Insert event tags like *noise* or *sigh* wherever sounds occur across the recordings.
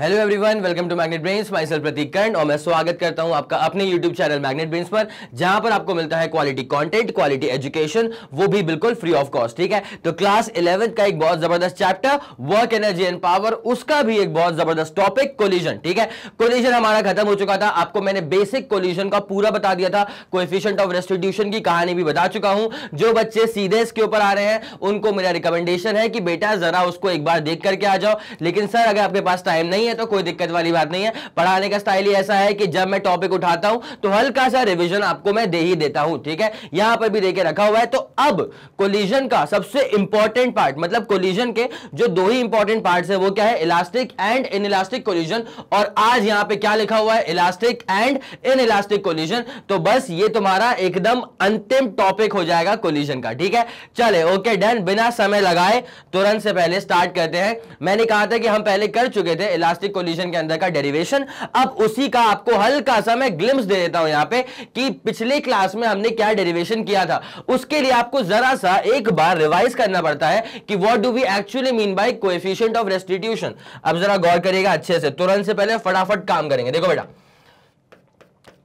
hello everyone welcome to Magnet Brains myself Prateek कंड और मैं स्वागत करता हूं आपका अपने यूट्यूब चैनल मैग्नेट ब्रेन्स पर जहां पर आपको मिलता है क्वालिटी कंटेंट क्वालिटी एजुकेशन वो भी बिल्कुल फ्री ऑफ कॉस्ट ठीक है तो क्लास इलेवेंथ का एक बहुत जबरदस्त chapter work energy and power उसका भी एक बहुत जबरदस्त टॉपिक कोलिजन ठीक है कोलिजन हमारा खत्म हो चुका था आपको मैंने बेसिक कोलिजन का पूरा बता दिया था कोएफिशिएंट ऑफ रेस्टिट्यूशन की कहानी भी बता चुका हूं जो बच्चे सीधे इसके ऊपर आ रहे हैं उनको मेरा रिकमेंडेशन है कि बेटा जरा उसको एक बार देख करके आ जाओ लेकिन सर अगर आपके पास टाइम नहीं नहीं है तो कोई दिक्कत वाली बात नहीं है पढ़ाने का स्टाइल ही ऐसा है कि जब मैं टॉपिक उठाता हूं तो हल्का सा रिविजन आपको मैं दे ही देता हूं ठीक है यहां पर भी देखे रखा हुआ है तो अब कोलिजन का सबसे इंपॉर्टेंट पार्ट मतलब कोलिजन के जो दो ही इंपॉर्टेंट पार्ट है वो क्या है elastic and inelastic collision और आज यहां पर क्या लिखा हुआ है elastic and inelastic collision तो बस ये तुम्हारा एकदम अंतिम टॉपिक हो जाएगा कोलिजन का ठीक है चले ओके डन बिना समय लगाए तुरंत से पहले स्टार्ट करते हैं मैंने कहा था कि हम पहले कर चुके थे इलास्टिक इलास्टिक कोलिजन के अंदर का डेरिवेशन अब उसी का आपको हल्का सा मैं ग्लिम्स दे देता हूं यहां पे कि पिछले क्लास में हमने क्या डेरिवेशन किया था उसके लिए आपको जरा सा एक बार रिवाइज करना पड़ता है कि what do we actually mean by coefficient of restitution अब जरा गौर करिएगा अच्छे से तुरंत से पहले फटाफट काम करेंगे देखो बेटा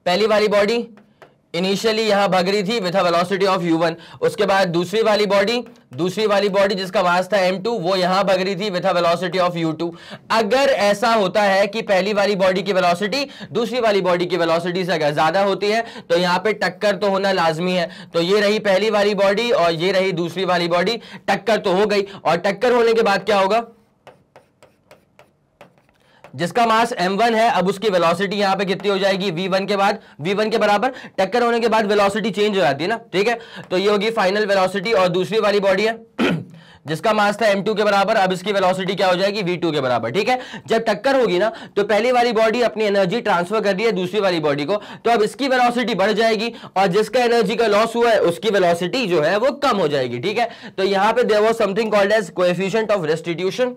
पहली वाली बॉडी इनिशियली यहां भाग रही थी with a velocity of u1 उसके बाद दूसरी वाली बॉडी दूसरी वाली बॉडी जिसका मास था m2 वो यहां भाग रही थी with a velocity of u2 अगर ऐसा होता है कि पहली वाली बॉडी की वेलोसिटी दूसरी वाली बॉडी की वेलोसिटी से अगर ज्यादा होती है तो यहां पे टक्कर तो होना लाजमी है तो ये रही पहली वाली बॉडी और ये रही दूसरी वाली बॉडी टक्कर तो हो गई और टक्कर होने के बाद क्या होगा जिसका मास m1 है अब उसकी वेलोसिटी यहां पे कितनी हो जाएगी v1 के बाद v1 के बराबर टक्कर होने के बाद वेलोसिटी चेंज हो जाती है ना ठीक है तो ये होगी फाइनल वेलोसिटी और दूसरी वाली बॉडी है *clears throat* जिसका मास था m2 के बराबर अब इसकी वेलोसिटी क्या हो जाएगी v2 के बराबर ठीक है जब टक्कर होगी ना तो पहली वाली बॉडी अपनी एनर्जी ट्रांसफर कर रही है दूसरी वाली बॉडी को तो अब इसकी वेलोसिटी बढ़ जाएगी और जिसका एनर्जी का लॉस हुआ है उसकी वेलोसिटी जो है वो कम हो जाएगी ठीक है तो यहां पर there was something called as coefficient of restitution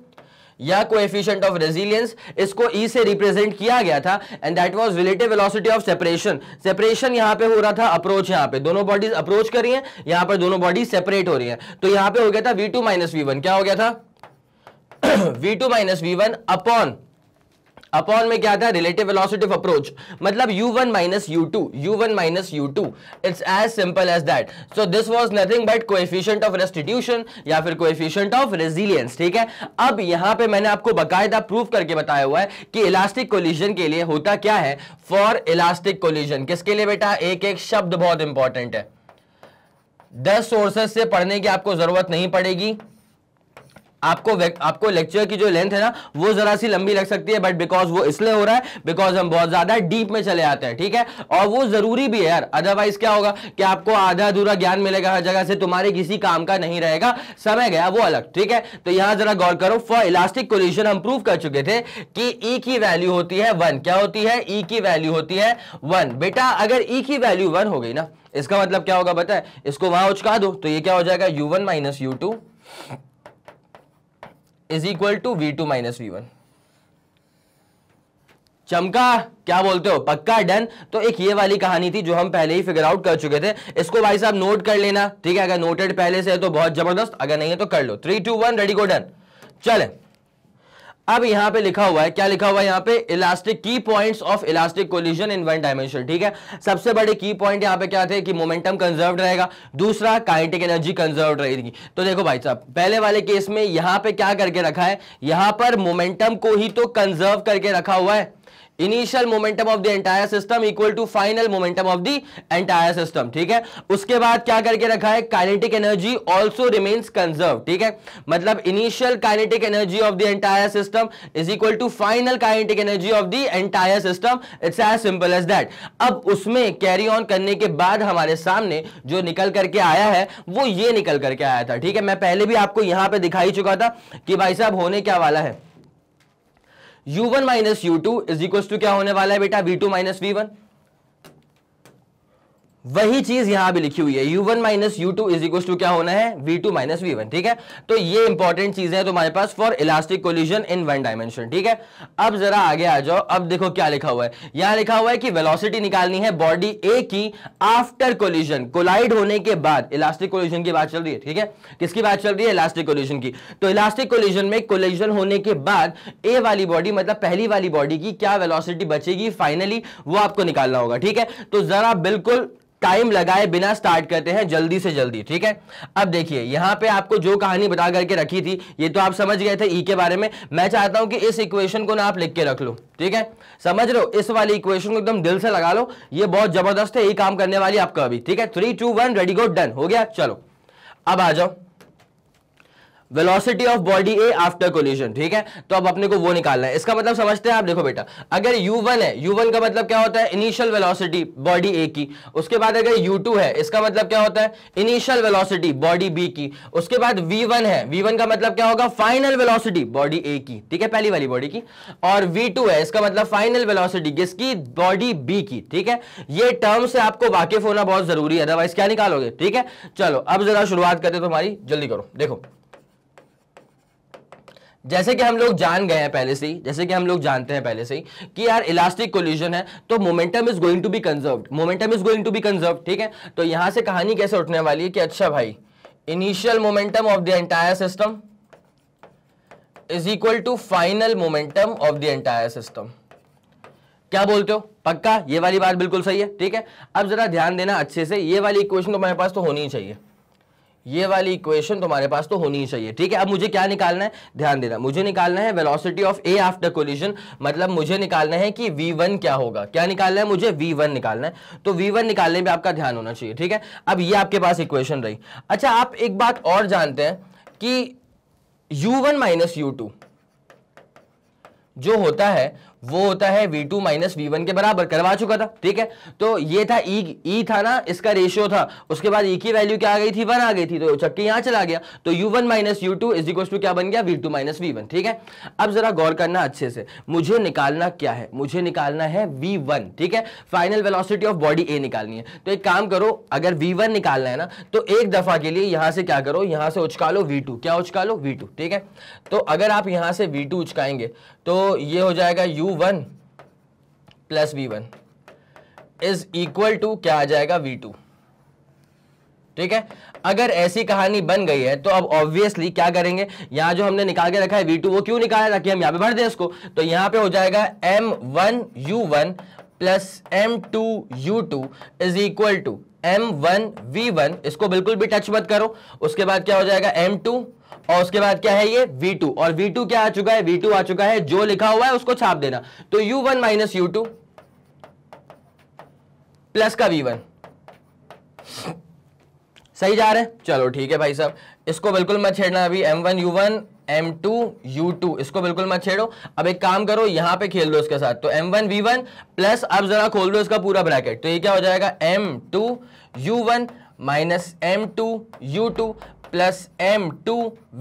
या कोएफिशिएंट ऑफ रेजिलियंस इसको ई e से रिप्रेजेंट किया गया था and that was relative velocity of separation separation यहां पे हो रहा था अप्रोच यहां पे दोनों बॉडीज अप्रोच कर रही हैं यहां पर दोनों बॉडीज सेपरेट हो रही हैं तो यहां पे हो गया था v2 टू माइनस क्या हो गया था v2 two minus upon upon में क्या था रिलेटिव वेलोसिटी ऑफ अप्रोच मतलब u1 one minus you two you one minus you two it's as simple as that so this was nothing but coefficient of restitution या फिर coefficient of resilience ठीक है अब यहां पे मैंने आपको बकायदा प्रूफ करके बताया हुआ है कि इलास्टिक कोलिजन के लिए होता क्या है फॉर इलास्टिक कोलिजन किसके लिए बेटा एक एक शब्द बहुत इंपॉर्टेंट है दस सोर्सेस से पढ़ने की आपको जरूरत नहीं पड़ेगी आपको आपको लेक्चर की जो लेंथ है ना वो जरा सी लंबी लग सकती है बट बिकॉज वो इसलिए हो रहा है बिकॉज हम बहुत ज्यादा डीप में चले आते हैं ठीक है और वो जरूरी भी है यार अदरवाइज क्या होगा कि आपको आधा अधूरा ज्ञान मिलेगा हर जगह से तुम्हारे किसी काम का नहीं रहेगा समय गया वो अलग ठीक है तो यहां जरा गौर करो फॉर इलास्टिक कोलिशन हम प्रूव कर चुके थे कि ई e की वैल्यू होती है वन क्या होती है ई e की वैल्यू होती है वन बेटा अगर ई e की वैल्यू वन हो गई ना इसका मतलब क्या होगा बताए इसको वहां उचका दो तो ये क्या हो जाएगा u one minus you two is equal to we two minus we one चमका क्या बोलते हो पक्का डन तो एक ये वाली कहानी थी जो हम पहले ही फिगर आउट कर चुके थे इसको भाई साहब नोट कर लेना ठीक है अगर नोटेड पहले से है तो बहुत जबरदस्त अगर नहीं है तो कर लो three two one ready go done चले अब यहां पे लिखा हुआ है क्या लिखा हुआ है यहां पे इलास्टिक की points of elastic collision in one dimension ठीक है सबसे बड़े की पॉइंट यहां पे क्या थे कि मोमेंटम कंजर्व रहेगा दूसरा काइनेटिक एनर्जी कंजर्व रहेगी तो देखो भाई साहब पहले वाले केस में यहां पे क्या करके रखा है यहां पर मोमेंटम को ही तो कंजर्व करके रखा हुआ है initial momentum of the entire system equal to final momentum of the entire system ठीक है उसके बाद क्या करके रखा है kinetic energy also remains conserve ठीक है मतलब initial kinetic energy of the entire system is equal to final kinetic energy of the entire system it's as simple as that अब उसमें कैरी ऑन करने के बाद हमारे सामने जो निकल करके आया है वो ये निकल करके आया था ठीक है मैं पहले भी आपको यहां पर दिखाई चुका था कि भाई साहब होने क्या वाला है u1 one minus you two is equal to क्या होने वाला है बेटा v2 two minus we one वही चीज यहां भी लिखी हुई है u one minus you two is equal to क्या होना है we two minus we one ठीक है तो ये इंपॉर्टेंट चीज है तुम्हारे पास for elastic collision in one dimension ठीक है अब जरा आगे आ जाओ अब देखो क्या लिखा हुआ है यहां लिखा हुआ है कि वेलोसिटी निकालनी है बॉडी ए की आफ्टर कोल्यूजन कोलाइड होने के बाद इलास्टिक कोल्यूजन की बात चल रही है ठीक है किसकी बात चल रही है इलास्टिक कोल्यूजन की तो इलास्टिक कोल्यूजन में कोल्यूजन होने के बाद ए वाली बॉडी मतलब पहली वाली बॉडी की क्या वेलॉसिटी बचेगी फाइनली वो आपको निकालना होगा ठीक है तो जरा बिल्कुल टाइम लगाए बिना स्टार्ट करते हैं जल्दी से जल्दी ठीक है अब देखिए यहां पे आपको जो कहानी बता करके रखी थी ये तो आप समझ गए थे ई e के बारे में मैं चाहता हूं कि इस इक्वेशन को ना आप लिख के रख लो ठीक है समझ लो इस वाली इक्वेशन को एकदम दिल से लगा लो ये बहुत जबरदस्त है ये काम करने वाली आपका अभी ठीक है three two one ready go done हो गया चलो अब आ जाओ velocity of body A after collision ठीक है तो अब अपने को वो निकालना है इसका मतलब समझते हैं आप देखो बेटा अगर u1 है u1 का मतलब क्या होता है इनिशियल वेलोसिटी बॉडी ए की उसके बाद अगर u2 है इसका मतलब क्या होता है इनिशियल वेलोसिटी बॉडी बी की उसके बाद v1 है v1 का मतलब क्या होगा फाइनल वेलोसिटी बॉडी ए की ठीक है पहली वाली बॉडी की और v2 है इसका मतलब फाइनल वेलोसिटी किसकी बॉडी बी की ठीक है ये टर्म से आपको वाकिफ होना बहुत जरूरी है अदरवाइज क्या निकालोगे ठीक है चलो अब जरा शुरुआत करते तुम्हारी जल्दी करो देखो जैसे कि हम लोग जान गए हैं पहले से ही जैसे कि हम लोग जानते हैं पहले से ही कि यार इलास्टिक कोल्यूजन है तो momentum is going to be conserve momentum is going to be conserve ठीक है तो यहां से कहानी कैसे उठने वाली है कि अच्छा भाई initial momentum of the entire system is equal to final momentum of the entire system क्या बोलते हो पक्का ये वाली बात बिल्कुल सही है ठीक है अब जरा ध्यान देना अच्छे से ये वाली इक्वेशन तो मेरे पास तो होनी ही चाहिए ये वाली इक्वेशन तुम्हारे पास तो होनी ही चाहिए ठीक है अब मुझे क्या निकालना है ध्यान देना मुझे निकालना है velocity of A after collision मतलब मुझे निकालना है कि v1 क्या होगा क्या निकालना है मुझे v1 निकालना है तो v1 निकालने में आपका ध्यान होना चाहिए ठीक है अब ये आपके पास इक्वेशन रही अच्छा आप एक बात और जानते हैं कि यू वन जो होता है वो होता है we two minus we one के बराबर करवा चुका था ठीक है तो ये था ई e, e था ना इसका रेशियो था उसके बाद ई e की वैल्यू क्या आ गई थी वन आ गई थी तो चक्की यहां चला गया तो u one minus you two is equal to क्या बन गया v two minus we one ठीक है अब जरा गौर करना अच्छे से मुझे निकालना क्या है मुझे निकालना है वी वन ठीक है final velocity of body A निकालनी है तो एक काम करो अगर वी वन निकालना है ना तो एक दफा के लिए यहां से क्या करो यहां से लो वी टू क्या लो वी टू ठीक है तो अगर आप यहां से वी टू उचकाएंगे तो ये हो जाएगा u u one plus we one is equal to क्या आ जाएगा वी टू ठीक है अगर ऐसी कहानी बन गई है तो अब ऑब्वियसली क्या करेंगे यहां जो हमने निकाल के रखा है वी टू वो क्यों निकाला ताकि हम यहां पे भर दें इसको तो यहां पे हो जाएगा M one you one plus M two you two is equal to M one we one इसको बिल्कुल भी टच मत करो उसके बाद क्या हो जाएगा एम टू और उसके बाद क्या है ये V2 और V2 क्या आ चुका है V2 आ चुका है जो लिखा हुआ है उसको छाप देना तो U1 one minus you plus का V1 सही जा रहे हैं चलो ठीक है भाई साहब इसको बिल्कुल मत छेड़ना अभी M1 U1 M2 U2 इसको बिल्कुल मत छेड़ो अब एक काम करो यहां पे खेल दो इसके साथ तो M1 V1 प्लस अब जरा खोल दो इसका पूरा ब्रैकेट तो ये क्या हो जाएगा M2 U1 minus m two you two plus M two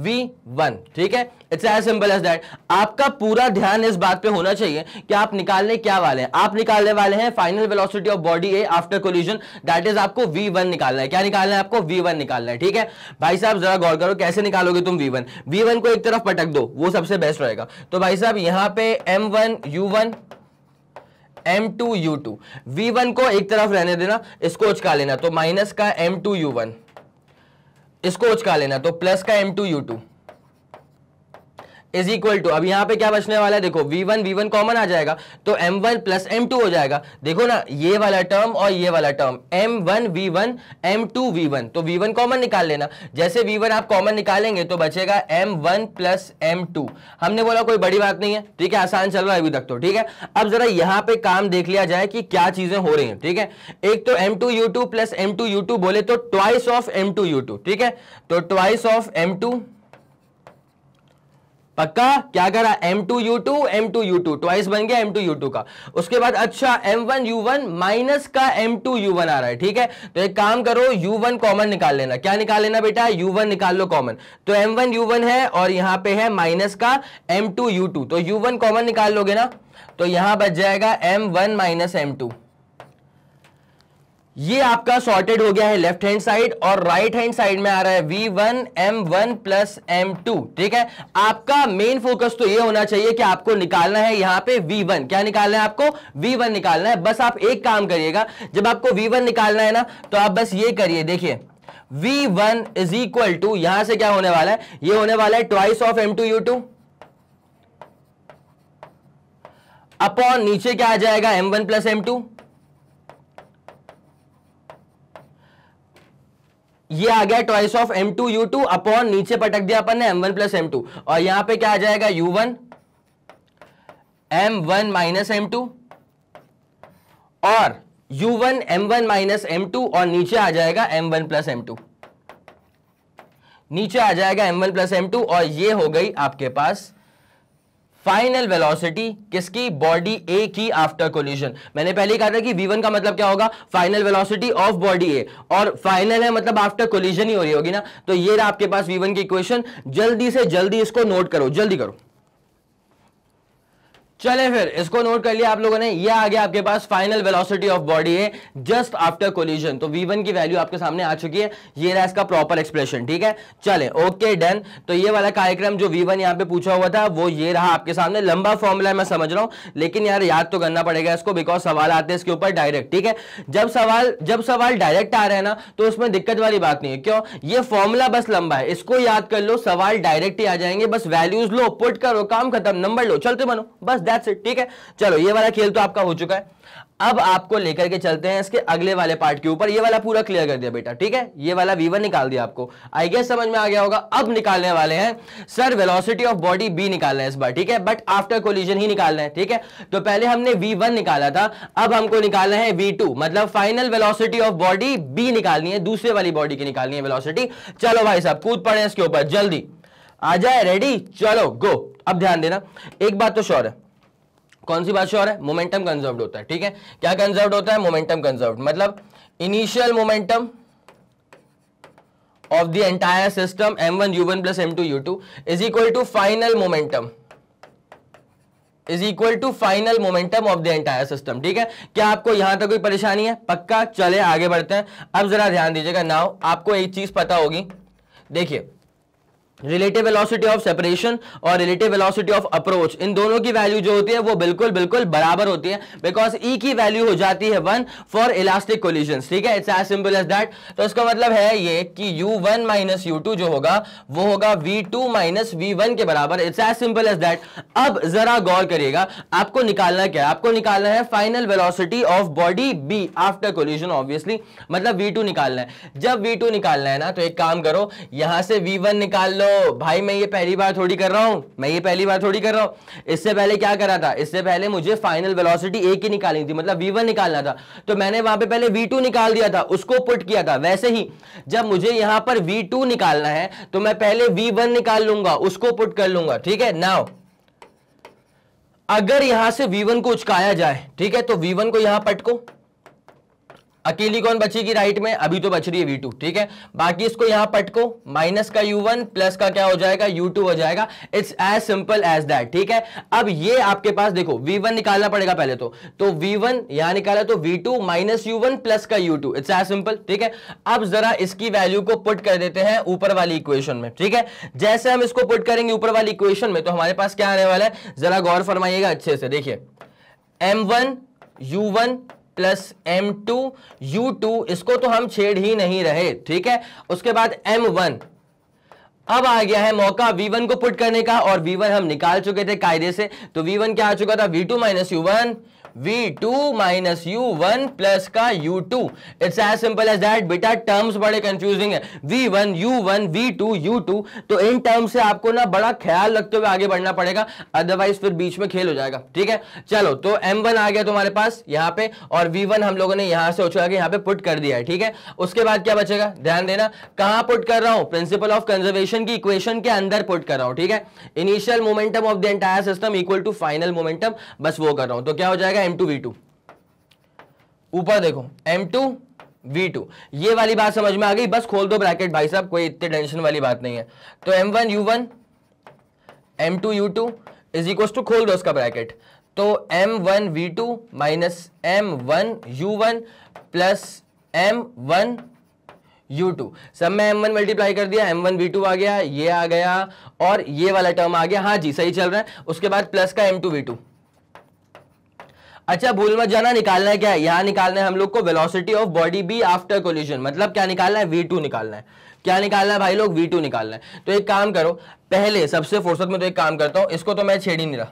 we one ठीक है it's as simple as that आपका पूरा ध्यान इस बात पे होना चाहिए कि आप निकालने क्या वाले हैं आप निकालने वाले हैं final velocity of body A after collision that is आपको वी वन निकालना है क्या निकालना है आपको वी वन निकालना है ठीक है भाई साहब जरा गौर करो कैसे निकालोगे तुम वी वन वी वन को एक तरफ पटक दो वो सबसे बेस्ट रहेगा तो भाई साहब यहां पर m one you one M two you two we one को एक तरफ रहने देना इसको उचका लेना तो माइनस का एम टू यू वन इसको उचका लेना तो प्लस का m two you two is equal to अब यहाँ पे क्या बचने वाला है देखो v one we one common आ जाएगा तो M one plus M two हो जाएगा देखो ना ये वाला टर्म और ये वाला term m one we one M two we one तो वी वन कॉमन निकाल लेना जैसे वी वन आप कॉमन निकालेंगे तो बचेगा M one plus M two हमने बोला कोई बड़ी बात नहीं है ठीक है आसान चल रहा है अभी तक तो ठीक है अब जरा यहाँ पे काम देख लिया जाए कि क्या चीजें हो रही है ठीक है एक तो M two you two plus M two you two बोले तो twice of m two you two ठीक है तो ट्वाइस ऑफ एम टू पक्का क्या करा m two you two M two you two twice बन गया एम टू यू टू का उसके बाद अच्छा m one you one minus का एम टू यू वन आ रहा है ठीक है तो एक काम करो यू वन कॉमन निकाल लेना क्या निकाल लेना बेटा यू वन निकाल लो कॉमन तो एम वन यू वन है और यहां पे है माइनस का एम टू यू टू तो यू वन कॉमन निकाल लोगे ना तो यहां बच जाएगा M one minus m two ये आपका सॉर्टेड हो गया है लेफ्ट हैंड साइड और राइट हैंड साइड में आ रहा है we one M one plus M two ठीक है आपका मेन फोकस तो ये होना चाहिए कि आपको निकालना है यहां पे वी वन क्या निकालना है आपको वी वन निकालना है बस आप एक काम करिएगा जब आपको वी वन निकालना है ना तो आप बस ये करिए देखिए v one is equal to यहां से क्या होने वाला है ये होने वाला है twice of m two you two upon नीचे क्या आ जाएगा M one plus M two ये आ गया twice of m two you two upon नीचे पटक दिया अपन ने m one plus M two और यहां पे क्या आ जाएगा u one M one minus m two और u one M one minus m two और नीचे आ जाएगा M one plus M to नीचे आ जाएगा M one plus M two और ये हो गई आपके पास फाइनल वेलोसिटी किसकी बॉडी ए की आफ्टर कोल्यूजन मैंने पहले ही कहा था कि v1 का मतलब क्या होगा final velocity of body A और फाइनल है मतलब आफ्टर कोल्यूजन ही हो रही होगी ना तो ये रहा आपके पास v1 की इक्वेशन जल्दी से जल्दी इसको नोट करो जल्दी करो चले फिर इसको नोट कर लिया आप लोगों ने ये आ गया आपके पास फाइनल वेलोसिटी ऑफ बॉडी है जस्ट आफ्टर कोलिजन तो v1 की वैल्यू आपके सामने आ चुकी है ये रहा इसका प्रॉपर एक्सप्रेशन ठीक है चले ओके डन तो ये वाला कार्यक्रम जो वी वन यहाँ पे पूछा हुआ था वो ये रहा आपके सामने लंबा फॉर्मूला मैं समझ रहा हूं लेकिन यार याद तो करना पड़ेगा इसको बिकॉज सवाल आते हैं इसके ऊपर डायरेक्ट ठीक है जब सवाल जब सवाल डायरेक्ट आ रहे हैं ना तो उसमें दिक्कत वाली बात नहीं है क्यों ये फॉर्मूला बस लंबा है इसको याद कर लो सवाल डायरेक्ट ही आ जाएंगे बस वैल्यूज लो पुट करो काम खत्म नंबर लो चलते बनो बस दैट्स इट ठीक है चलो ये वाला खेल तो आपका हो चुका है अब आपको लेकर के चलते हैं इसके अगले वाले पार्ट के ऊपर ये वाला पूरा क्लियर कर दिया बेटा ठीक है ये वाला वीवन निकाल दिया आपको आई गेस समझ में आ गया होगा अब निकालने वाले हैं sir velocity of body B निकालना है इस बार ठीक है बट आफ्टर कोलिजन ही निकालना है ठीक है तो पहले हमने वी निकाला था अब हमको निकालना है वी मतलब final velocity of body B निकालनी है दूसरे वाली बॉडी की निकालनी है वेलॉसिटी चलो भाई साहब कूद पड़े इसके ऊपर जल्दी आ जाए रेडी चलो गो अब ध्यान देना एक बात तो श्योर है कौन सी बात श्योर है मोमेंटम कंजर्व होता है ठीक है क्या कंजर्व होता है मोमेंटम कंजर्व मतलब initial momentum of the entire system m one you one plus M two you two is equal to final momentum is equal to final momentum of the entire system ठीक है क्या आपको यहां तक कोई परेशानी है पक्का चले आगे बढ़ते हैं अब जरा ध्यान दीजिएगा नाउ आपको एक चीज पता होगी देखिए रिलेटिव वेलोसिटी ऑफ सेपरेशन और रिलेटिव वेलोसिटी ऑफ अप्रोच इन दोनों की वैल्यू जो होती है वो बिल्कुल बिल्कुल बराबर होती है बिकॉज ई e की वैल्यू हो जाती है वन फॉर इलास्टिक कोलिजन ठीक है it's as simple as that तो इसका मतलब है ये कि U one minus you two जो होगा वो होगा V two minus we one के बराबर it's as simple as that अब जरा गौर करिएगा आपको निकालना क्या है आपको निकालना है final velocity of body B after collision obviously मतलब वी टू निकालना है जब वी टू निकालना है ना तो एक काम करो यहां से वी वन निकाल लो हेलो भाई मैं ये पहली बार थोड़ी कर रहा हूँ मैं ये पहली बार थोड़ी कर रहा हूँ इससे पहले क्या करा था इससे पहले मुझे फाइनल वेलोसिटी एक ही निकालनी थी मतलब वी वन निकालना था तो मैंने वहां पे पहले वी टू निकाल दिया था उसको पुट किया था वैसे ही जब मुझे यहाँ पर वी टू निकालना है तो मैं पहले वी वन निकाल लूंगा उसको पुट कर लूंगा ठीक है नाउ अगर यहां से वी वन को उचकाया जाए ठीक है तो वी वन को यहां पटको अकेली कौन बचेगी राइट में अभी तो बच रही है वी टू ठीक है बाकी इसको यहां पटको माइनस का यू वन प्लस का क्या हो जाएगा यू टू हो जाएगा it's as simple as that ठीक है अब ये आपके पास देखो वी वन निकालना पड़ेगा पहले तो तो वी वन यहां निकाला तो V two minus U one plus का U two it's as simple ठीक है अब जरा इसकी वैल्यू को पुट कर देते हैं ऊपर वाली इक्वेशन में ठीक है जैसे हम इसको पुट करेंगे ऊपर वाली इक्वेशन में तो हमारे पास क्या आने वाला है जरा गौर फरमाइएगा अच्छे से देखिए M one you one plus M two you two इसको तो हम छेड़ ही नहीं रहे ठीक है उसके बाद एम वन अब आ गया है मौका V1 को पुट करने का और V1 हम निकाल चुके थे कायदे से तो V1 क्या आ चुका था V2 two minus U one V two minus U one plus का U two it's as simple as that बेटा टर्म्स बड़े कंफ्यूजिंग है we one you one V two you two तो इन टर्म्स से आपको ना बड़ा ख्याल रखते हुए आगे बढ़ना पड़ेगा अदरवाइज फिर बीच में खेल हो जाएगा ठीक है चलो तो एम वन आ गया तुम्हारे पास यहाँ पे और वी वन हम लोगों ने यहां से उछला के यहाँ पे पुट कर दिया है ठीक है उसके बाद क्या बचेगा ध्यान देना कहां पुट कर रहा हूं प्रिंसिपल ऑफ कंजर्वेशन की इक्वेशन के अंदर पुट कर रहा हूं ठीक है initial momentum of the entire system equal to final momentum बस वो कर रहा हूं तो क्या हो जाएगा एम टू वी टू ऊपर देखो एम टू वी टू ये वाली बात समझ में आ गई बस खोल दो ब्रैकेट भाई साहब कोई इतनी टेंशन वाली बात नहीं है तो M one you one M two you two is equal to खोल दो उसका ब्रैकेट तो M one V two minus M one you one plus M one U two सब में एम वन मल्टीप्लाई कर दिया एम वन वी टू आ गया ये आ गया और ये वाला टर्म आ गया हाँ जी सही चल रहा है उसके बाद प्लस का एम टू वी टू अच्छा भूल मत जाना निकालना है क्या यहां निकालना है हम लोग को velocity of body B after collision मतलब क्या निकालना है वी टू निकालना है क्या निकालना है भाई लोग वी टू निकालना है तो एक काम करो पहले सबसे फुर्सत में तो एक काम करता हूं इसको तो मैं छेड़ ही नहीं रहा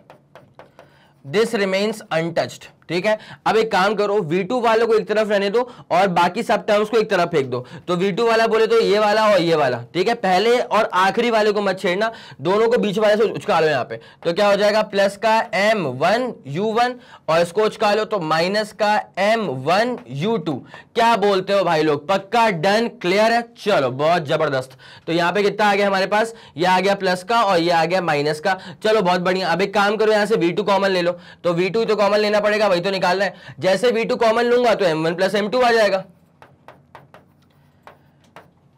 दिस रिमेन्स अनटच्ड ठीक है अब एक काम करो V2 वालों को एक तरफ रहने दो और बाकी सब टर्म्स को एक तरफ फेंक दो तो V2 वाला बोले तो ये वाला और ये वाला ठीक है पहले और आखिरी वाले को मत छेड़ना दोनों को बीच वाले से लो यहाँ पे तो क्या हो जाएगा प्लस का एम वन यू वन और इसको लो तो माइनस का एम वन यू टू क्या बोलते हो भाई लोग पक्का डन क्लियर है चलो बहुत जबरदस्त तो यहाँ पे कितना आ गया हमारे पास ये आ गया प्लस का और ये आ गया माइनस का चलो बहुत बढ़िया अब एक काम करो यहाँ से वी कॉमन ले लो तो वी तो कॉमन लेना पड़ेगा वही तो निकालना है जैसे बी टू कॉमन लूंगा तो M one plus M two आ जाएगा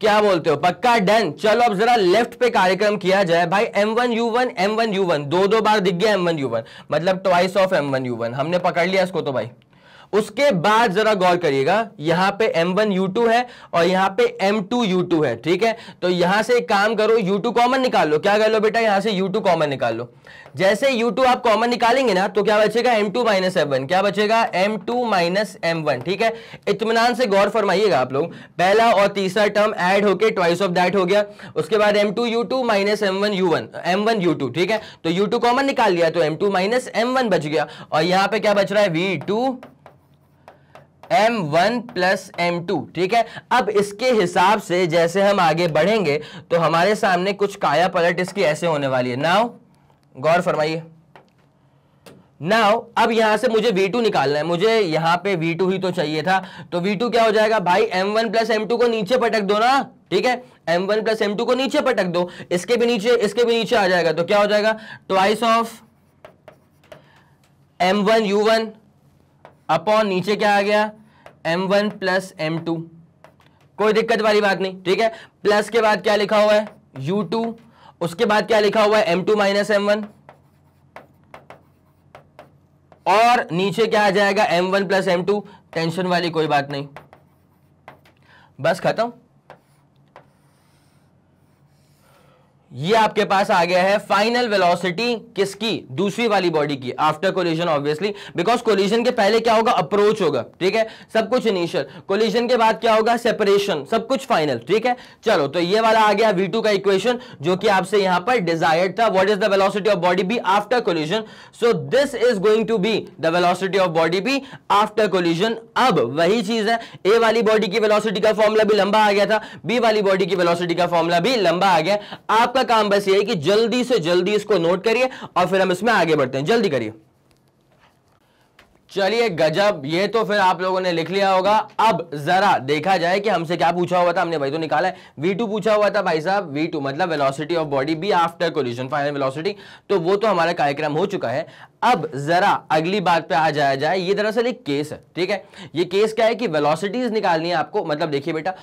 क्या बोलते हो पक्का डन चलो अब जरा लेफ्ट पे कार्यक्रम किया जाए भाई M1 U1 M1 U1 दो दो बार दिख गया M1 U1 मतलब ट्वाइस ऑफ M1 U1 हमने पकड़ लिया इसको तो भाई उसके बाद जरा गौर करिएगा यहां पे m1 u2 है और यहां पे m2 u2 है ठीक है तो यहां से एक काम करो u2 कॉमन निकाल लो क्या कर लो बेटा यहां से u2 कॉमन निकाल लो जैसे u2 आप कॉमन निकालेंगे ना तो क्या बचेगा m2 टू माइनस एम क्या बचेगा m2 टू माइनस एम ठीक है इतमान से गौर फरमाइएगा आप लोग पहला और तीसरा टर्म एड होके ट्वाइस ऑफ दैट हो गया उसके बाद M two you two minus M one you one M one U two ठीक है तो यू कॉमन निकाल लिया तो M two minus M one बच गया और यहां पर क्या बच रहा है V M one plus M two ठीक है अब इसके हिसाब से जैसे हम आगे बढ़ेंगे तो हमारे सामने कुछ काया पलट इसकी ऐसे होने वाली है नाव गौर फरमाइए नाव अब यहां से मुझे वी टू निकालना है मुझे यहां पे टू ही तो चाहिए था तो वी टू क्या हो जाएगा भाई M one plus M two को नीचे पटक दो ना ठीक है M one plus M two को नीचे पटक दो इसके भी नीचे इसके भी नीचे आ जाएगा तो क्या हो जाएगा twice of M one you one upon नीचे क्या आ गया M one plus M two कोई दिक्कत वाली बात नहीं ठीक है प्लस के बाद क्या लिखा हुआ है यू टू उसके बाद क्या लिखा हुआ है M two minus M one और नीचे क्या आ जाएगा M one plus M two tension वाली कोई बात नहीं बस खत्म ये आपके पास आ गया है फाइनल वेलोसिटी किसकी दूसरी वाली बॉडी की after collision obviously because collision के पहले क्या होगा अप्रोच होगा ठीक है सब कुछ इनिशियल कोलिजन के बाद क्या होगा सेपरेशन सब कुछ फाइनल ठीक है चलो तो ये वाला आ गया वी का इक्वेशन जो कि आपसे यहां पर डिजायर्ड था what is the velocity of body B after collision so this is going to be the velocity of body B after collision अब वही चीज है ए वाली बॉडी की वेलॉसिटी का फॉर्मूला भी लंबा आ गया था बी वाली बॉडी की वेलॉसिटी का फॉर्मूला भी लंबा आ गया आपका काम बस ये कि जल्दी से जल्दी इसको नोट करिए और फिर हम इसमें आगे बढ़ते हैं जल्दी करिए चलिए गजब ये तो फिर आप लोगों ने लिख लिया होगा अब जरा देखा जाए कि हमसे क्या पूछा हुआ था हमने भाई तो निकाला है वी टू पूछा हुआ था भाई साहब वी टू मतलब velocity of body B after collision final velocity तो वो तो हमारा कार्यक्रम हो चुका है अब जरा अगली बात पे आ जाया जाए ये दरअसल एक केस है ठीक है ये केस क्या है कि वेलोसिटीज निकालनी है आपको मतलब देखिए बेटा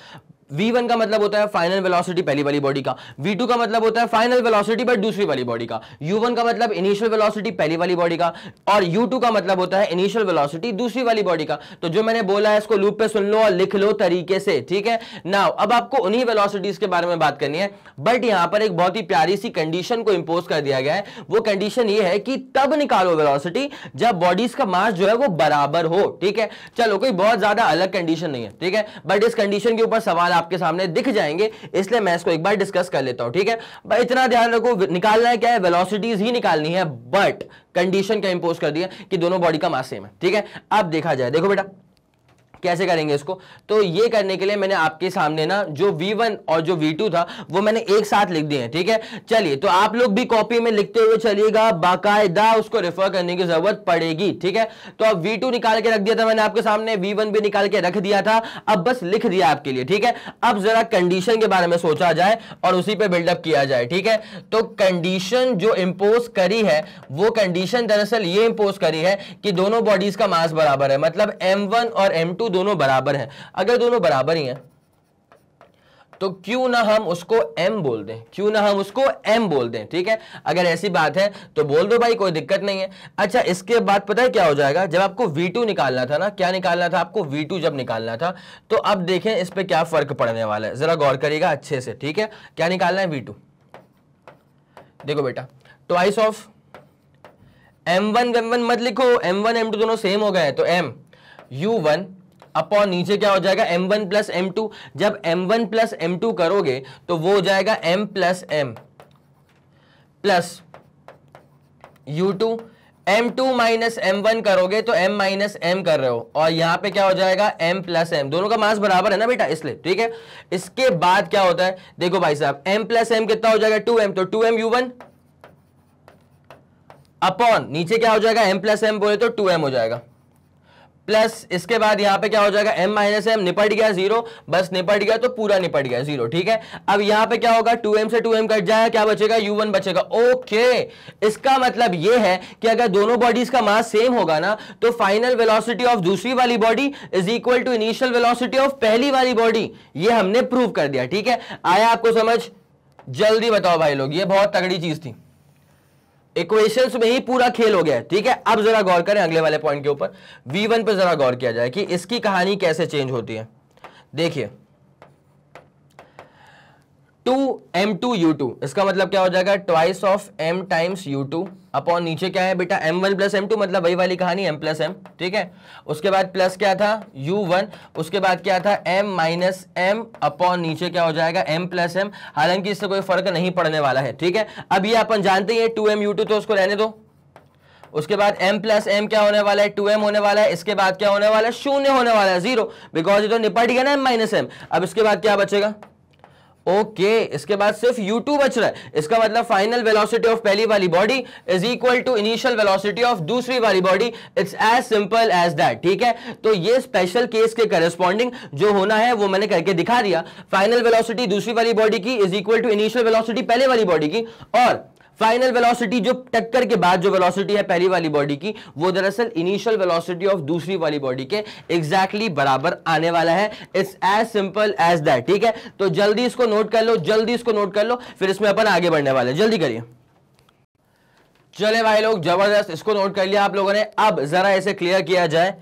v1 का मतलब होता है फाइनल वेलोसिटी पहली वाली बॉडी का v2 का मतलब होता है फाइनल वेलोसिटी बट दूसरी वाली बॉडी का u1 का मतलब इनिशियल वेलोसिटी पहली वाली बॉडी का और u2 का मतलब होता है इनिशियल वेलोसिटी दूसरी वाली बॉडी का तो जो मैंने बोला है इसको लूप पे सुन लो और लिख लो तरीके से ठीक है नाउ अब आपको उन्हीं वेलोसिटीज के बारे में बात करनी है बट यहां पर एक बहुत ही प्यारी सी कंडीशन को इंपोज कर दिया गया है वो कंडीशन ये है कि तब निकालो वेलोसिटी जब बॉडीज का मास जो है वो बराबर हो ठीक है चलो कोई बहुत ज्यादा अलग कंडीशन नहीं है ठीक है बट इस कंडीशन के ऊपर सवाल आपके सामने दिख जाएंगे इसलिए मैं इसको एक बार डिस्कस कर लेता हूं ठीक है इतना ध्यान रखो निकालना है क्या है वेलोसिटीज ही निकालनी है बट कंडीशन क्या इंपोज कर दिया कि दोनों बॉडी का मास सेम है ठीक है अब देखा जाए देखो बेटा कैसे करेंगे इसको तो ये करने के लिए मैंने आपके सामने ना जो V1 और जो V2 था वो मैंने एक साथ लिख दिए हैं ठीक है चलिए तो आप लोग भी कॉपी में लिखते हुए चलिएगा बाकायदा उसको रेफर करने की जरूरत पड़ेगी ठीक है तो अब V2 निकाल के रख दिया था मैंने आपके सामने V1 भी निकाल के रख दिया था अब बस लिख दिया आपके लिए ठीक है अब जरा कंडीशन के बारे में सोचा जाए और उसी पर बिल्डअप किया जाए ठीक है तो कंडीशन जो इंपोज करी है वो कंडीशन दरअसल ये इंपोज करी है कि दोनों बॉडीज का मास बराबर है मतलब M1 और M2 दोनों बराबर हैं अगर दोनों बराबर ही हैं तो क्यों ना हम उसको m बोल दें क्यों ना हम उसको m बोल दें ठीक है अगर ऐसी बात है तो बोल दो भाई कोई दिक्कत नहीं है अच्छा इसके बाद पता है क्या हो जाएगा जब आपको v2 निकालना था ना क्या निकालना था आपको v2 जब निकालना था तो अब देखें इस पे क्या फर्क पड़ने वाला है जरा गौर करिएगा अच्छे से ठीक है क्या निकालना है v2 देखो बेटा twice of M one M one मत लिखो एम वन एम टू दोनों सेम हो गए तो एम यू वन अपॉन नीचे क्या हो जाएगा m1 वन प्लस एम जब m1 वन प्लस एम करोगे तो वो हो जाएगा m plus M plus U two M two minus M one करोगे तो m माइनस एम कर रहे हो और यहां पे क्या हो जाएगा m प्लस एम दोनों का मास बराबर है ना बेटा इसलिए ठीक है इसके बाद क्या होता है देखो भाई साहब m प्लस एम कितना हो जाएगा 2m तो 2m वन अपॉन नीचे क्या हो जाएगा m प्लस एम बोले तो 2m हो जाएगा प्लस इसके बाद यहां पे क्या हो जाएगा m माइनस एम निपट गया जीरो बस निपट गया तो पूरा निपट गया जीरो ठीक है अब यहां पे क्या होगा 2m से 2m कट जाएगा क्या बचेगा u1 बचेगा ओके इसका मतलब ये है कि अगर दोनों बॉडीज का मास सेम होगा ना तो फाइनल वेलोसिटी ऑफ दूसरी वाली body is equal to initial velocity of पहली वाली बॉडी ये हमने प्रूव कर दिया ठीक है आया आपको समझ जल्दी बताओ भाई लोग ये बहुत तगड़ी चीज थी इक्वेशंस में ही पूरा खेल हो गया है ठीक है अब जरा गौर करें अगले वाले पॉइंट के ऊपर वी वन पर जरा गौर किया जाए कि इसकी कहानी कैसे चेंज होती है देखिए two M two you two इसका मतलब क्या हो जाएगा twice of M times U two upon नीचे क्या है बेटा M one plus M two मतलब वही वाली कहानी एम प्लस एम ठीक है उसके बाद प्लस क्या था यू वन उसके बाद क्या था एम माइनस एम अपॉन नीचे क्या हो जाएगा एम प्लस एम हालांकि इससे कोई फर्क नहीं पड़ने वाला है ठीक है अब ये अपन जानते ही टू एम यू टू तो उसको रहने दो उसके बाद m प्लस एम क्या होने वाला है 2m होने वाला है इसके बाद क्या होने वाला है शून्य होने वाला है जीरो बिकॉज ये तो निपट गया ना m माइनस एम अब इसके बाद क्या बचेगा ओके okay, इसके बाद सिर्फ u2 बच रहा है इसका मतलब फाइनल वेलोसिटी ऑफ पहली वाली body is equal to initial velocity of दूसरी वाली body it's as simple as that ठीक है तो ये स्पेशल केस के करस्पॉन्डिंग जो होना है वो मैंने करके दिखा दिया फाइनल वेलोसिटी दूसरी वाली बॉडी की is equal to initial velocity पहले वाली बॉडी की और फाइनल वेलोसिटी जो टक्कर के बाद जो वेलोसिटी है पहली वाली बॉडी की वो दरअसल इनिशियल वेलोसिटी ऑफ दूसरी वाली बॉडी के एग्जैक्टली exactly बराबर आने वाला है it's as simple as that ठीक है तो जल्दी इसको नोट कर लो जल्दी इसको नोट कर लो फिर इसमें अपन आगे बढ़ने वाले हैं जल्दी करिए चले भाई लोग जबरदस्त इसको नोट कर लिया आप लोगों ने अब जरा इसे क्लियर किया जाए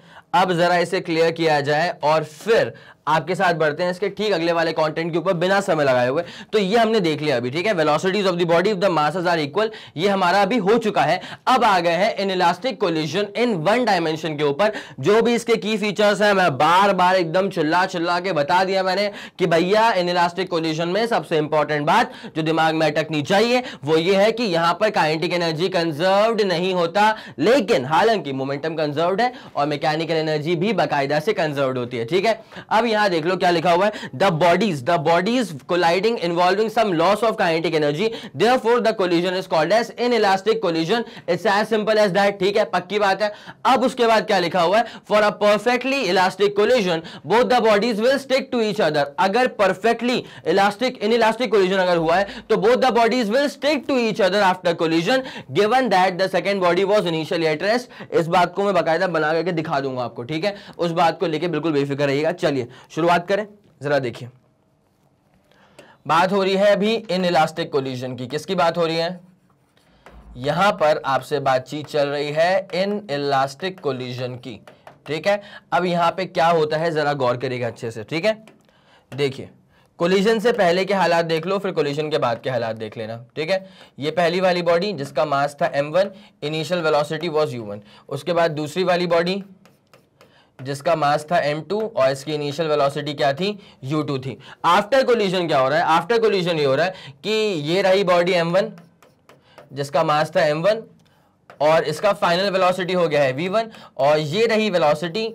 अब जरा इसे क्लियर किया जाए और फिर आपके साथ बढ़ते हैं इसके ठीक अगले वाले कंटेंट के ऊपर बिना समय लगाए हुए तो ये हमने देख लिया अभी ठीक है velocities of the body of the mass are equal ये हमारा अभी हो चुका है अब आ गए हैं inelastic collision in one dimension के ऊपर जो भी इसके की फीचर्स हैं मैं बार बार एकदम चिल्ला चिल्ला के बता दिया मैंने कि भैया इन इलास्टिक कोल्यूशन में सबसे इंपॉर्टेंट बात जो दिमाग में अटकनी चाहिए वो ये है कि यहाँ पर काइनेटिक एनर्जी कंजर्व नहीं होता लेकिन हालांकि मोमेंटम कंजर्व है और मैकेनिकल एनर्जी भी बाकायदा से कंजर्व होती है ठीक है अब यहां देख लो क्या लिखा हुआ है the bodies the bodies colliding involving some loss of kinetic energy therefore the collision is called as inelastic collision it's as simple as that ठीक है पक्की बात है अब उसके बाद क्या लिखा हुआ है for a perfectly elastic collision both the bodies will stick to each other अगर perfectly elastic inelastic collision अगर हुआ है तो both the bodies will stick to each other after collision given that the second body was initially at rest इस बात को मैं बाकायदा बना करके दिखा दूंगा आपको ठीक है उस बात को लेके बिल्कुल बेफिक्र रहिएगा चलिए शुरुआत करें ज़रा देखिए बात हो रही है अभी इन इलास्टिक कोलिजन की किसकी बात हो रही है यहां पर आपसे बातचीत चल रही है इन इलास्टिक कोलिजन की ठीक है अब यहां पे क्या होता है जरा गौर करिएगा अच्छे से ठीक है देखिए कोलिजन से पहले के हालात देख लो फिर कोलिजन के बाद के हालात देख लेना ठीक है ये पहली वाली बॉडी जिसका मास था m1 initial velocity was u1 उसके बाद दूसरी वाली बॉडी जिसका मास था m2 और इसकी इनिशियल वेलोसिटी क्या थी u2 थी आफ्टर कोल्यूशन क्या हो रहा है आफ्टर कोल्यूजन ये हो रहा है कि ये रही बॉडी m1 जिसका मास था m1 और इसका फाइनल वेलोसिटी हो गया है v1 और ये रही वेलोसिटी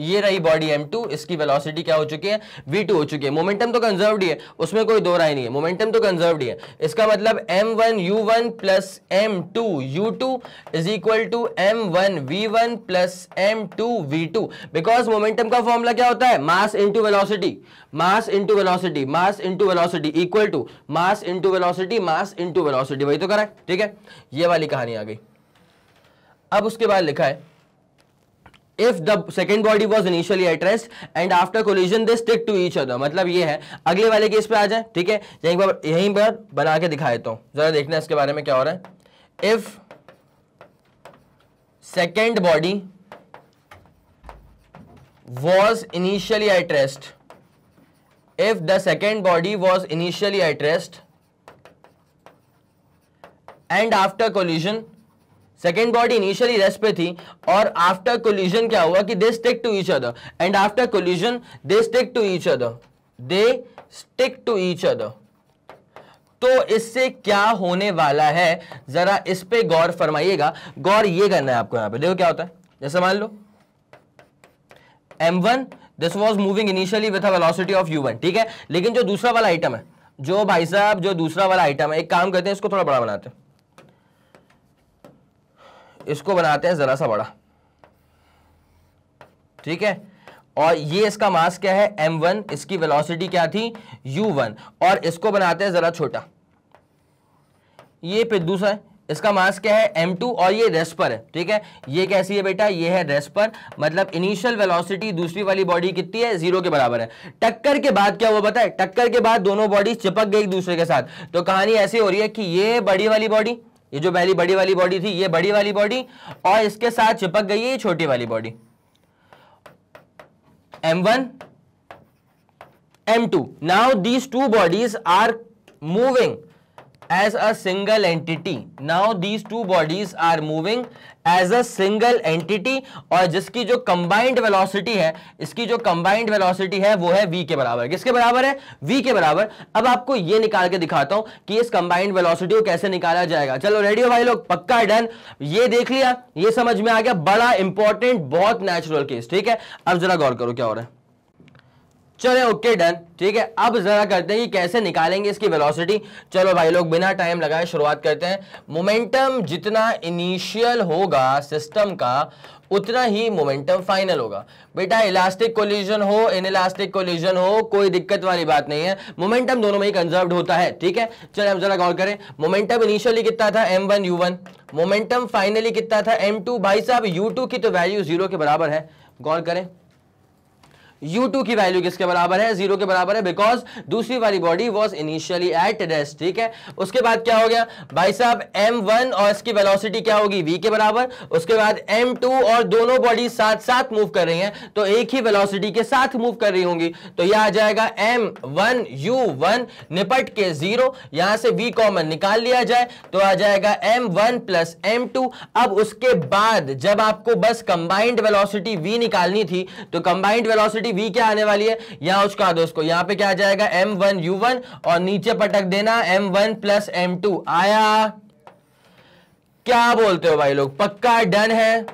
ये रही बॉडी m2 इसकी वेलोसिटी क्या हो चुकी है v2 हो चुकी है मोमेंटम तो कंजर्व्ड ही है उसमें कोई दो राय नहीं है मोमेंटम तो कंजर्व्ड ही है इसका मतलब m1 u1 plus M two you two is equal to M one we one plus M two we two because momentum का फॉर्मूला क्या होता है mass into velocity mass into velocity mass into velocity equal to mass into velocity mass into velocity वही तो करा है ठीक है ये वाली कहानी आ गई अब उसके बाद लिखा है if the second body was initially at rest and after collision they stick to each other मतलब ये है अगले वाले केस पे आ जाए ठीक है यहीं पर यहीं पर बना के दिखा देता हूँ जरा देखना इसके बारे में क्या हो रहा है if second body was initially at rest if the second body was initially at rest and after collision second body initially rest पे थी और आफ्टर कोल्यूजन क्या हुआ कि they stick to each other and after collision they stick to each other they stick to each other तो इससे क्या होने वाला है जरा इस पे गौर फरमाइएगा गौर ये करना है आपको यहां पे देखो क्या होता है जैसे मान लो m1 this was moving initially with a velocity of u1 ठीक है लेकिन जो दूसरा वाला आइटम है जो भाई साहब जो दूसरा वाला आइटम है एक काम करते हैं इसको थोड़ा बड़ा बनाते हैं इसको बनाते हैं ज़रा सा बड़ा ठीक है और ये इसका मास क्या है m1 इसकी वेलोसिटी क्या थी u1 और इसको बनाते हैं ज़रा छोटा ये पिद्दूस है इसका मास क्या है m2 और ये रेस्पर है ठीक है ये कैसी है बेटा ये है रेस्पर मतलब इनिशियल वेलोसिटी दूसरी वाली बॉडी कितनी है जीरो के बराबर है टक्कर के बाद क्या हुआ बताए है टक्कर के बाद दोनों बॉडी चिपक गई एक दूसरे के साथ तो कहानी ऐसी हो रही है कि ये बड़ी वाली बॉडी ये जो पहली बड़ी वाली बॉडी थी ये बड़ी वाली बॉडी और इसके साथ चिपक गई है ये छोटी वाली body M1 M2 now these two bodies are moving as a single entity now these two bodies are moving as a single entity और जिसकी जो combined velocity है इसकी जो combined velocity है वो है v के बराबर किसके बराबर है v के बराबर अब आपको ये निकाल के दिखाता हूं कि इस combined velocity को कैसे निकाला जाएगा चलो रेडियो भाई लोग पक्का डन ये देख लिया ये समझ में आ गया बड़ा इंपॉर्टेंट बहुत नेचुरल केस ठीक है अब जरा गौर करो क्या हो रहा है चले ओके डन ठीक है अब जरा करते हैं कि कैसे निकालेंगे इसकी वेलोसिटी चलो भाई लोग बिना टाइम लगाए शुरुआत करते हैं मोमेंटम जितना इनिशियल होगा सिस्टम का उतना ही मोमेंटम फाइनल होगा बेटा इलास्टिक कोलिजन हो इन इलास्टिक कोलिजन हो कोई दिक्कत वाली बात नहीं है मोमेंटम दोनों में ही कंजर्व होता है ठीक है चलो हम जरा गौर करें मोमेंटम इनिशियली कितना था M one you one momentum finally कितना था एम टू भाई साहब यू टू की तो वैल्यू जीरो के बराबर है गौर करें u2 की वैल्यू किसके बराबर है जीरो के बराबर है बिकॉज दूसरी वाली body was initially at rest ठीक है उसके बाद क्या हो गया भाई साहब m1 और इसकी वेलोसिटी क्या होगी v के बराबर उसके बाद m2 और दोनों बॉडी साथ साथ मूव कर रही हैं तो एक ही वेलोसिटी के साथ मूव कर रही होंगी तो यह आ जाएगा एम वन यू वन निपट के जीरो यहां से वी कॉमन निकाल लिया जाए तो आ जाएगा M one plus M two अब उसके बाद जब आपको बस कंबाइंड वेलॉसिटी वी निकालनी थी तो कंबाइंड वेलॉसिटी वेलोसिटी वी क्या आने वाली है यहाँ उसका दोस्तों यहां पे क्या आ जाएगा एम वन यू वन और नीचे पटक देना M one plus M two आया क्या बोलते हो भाई लोग पक्का डन है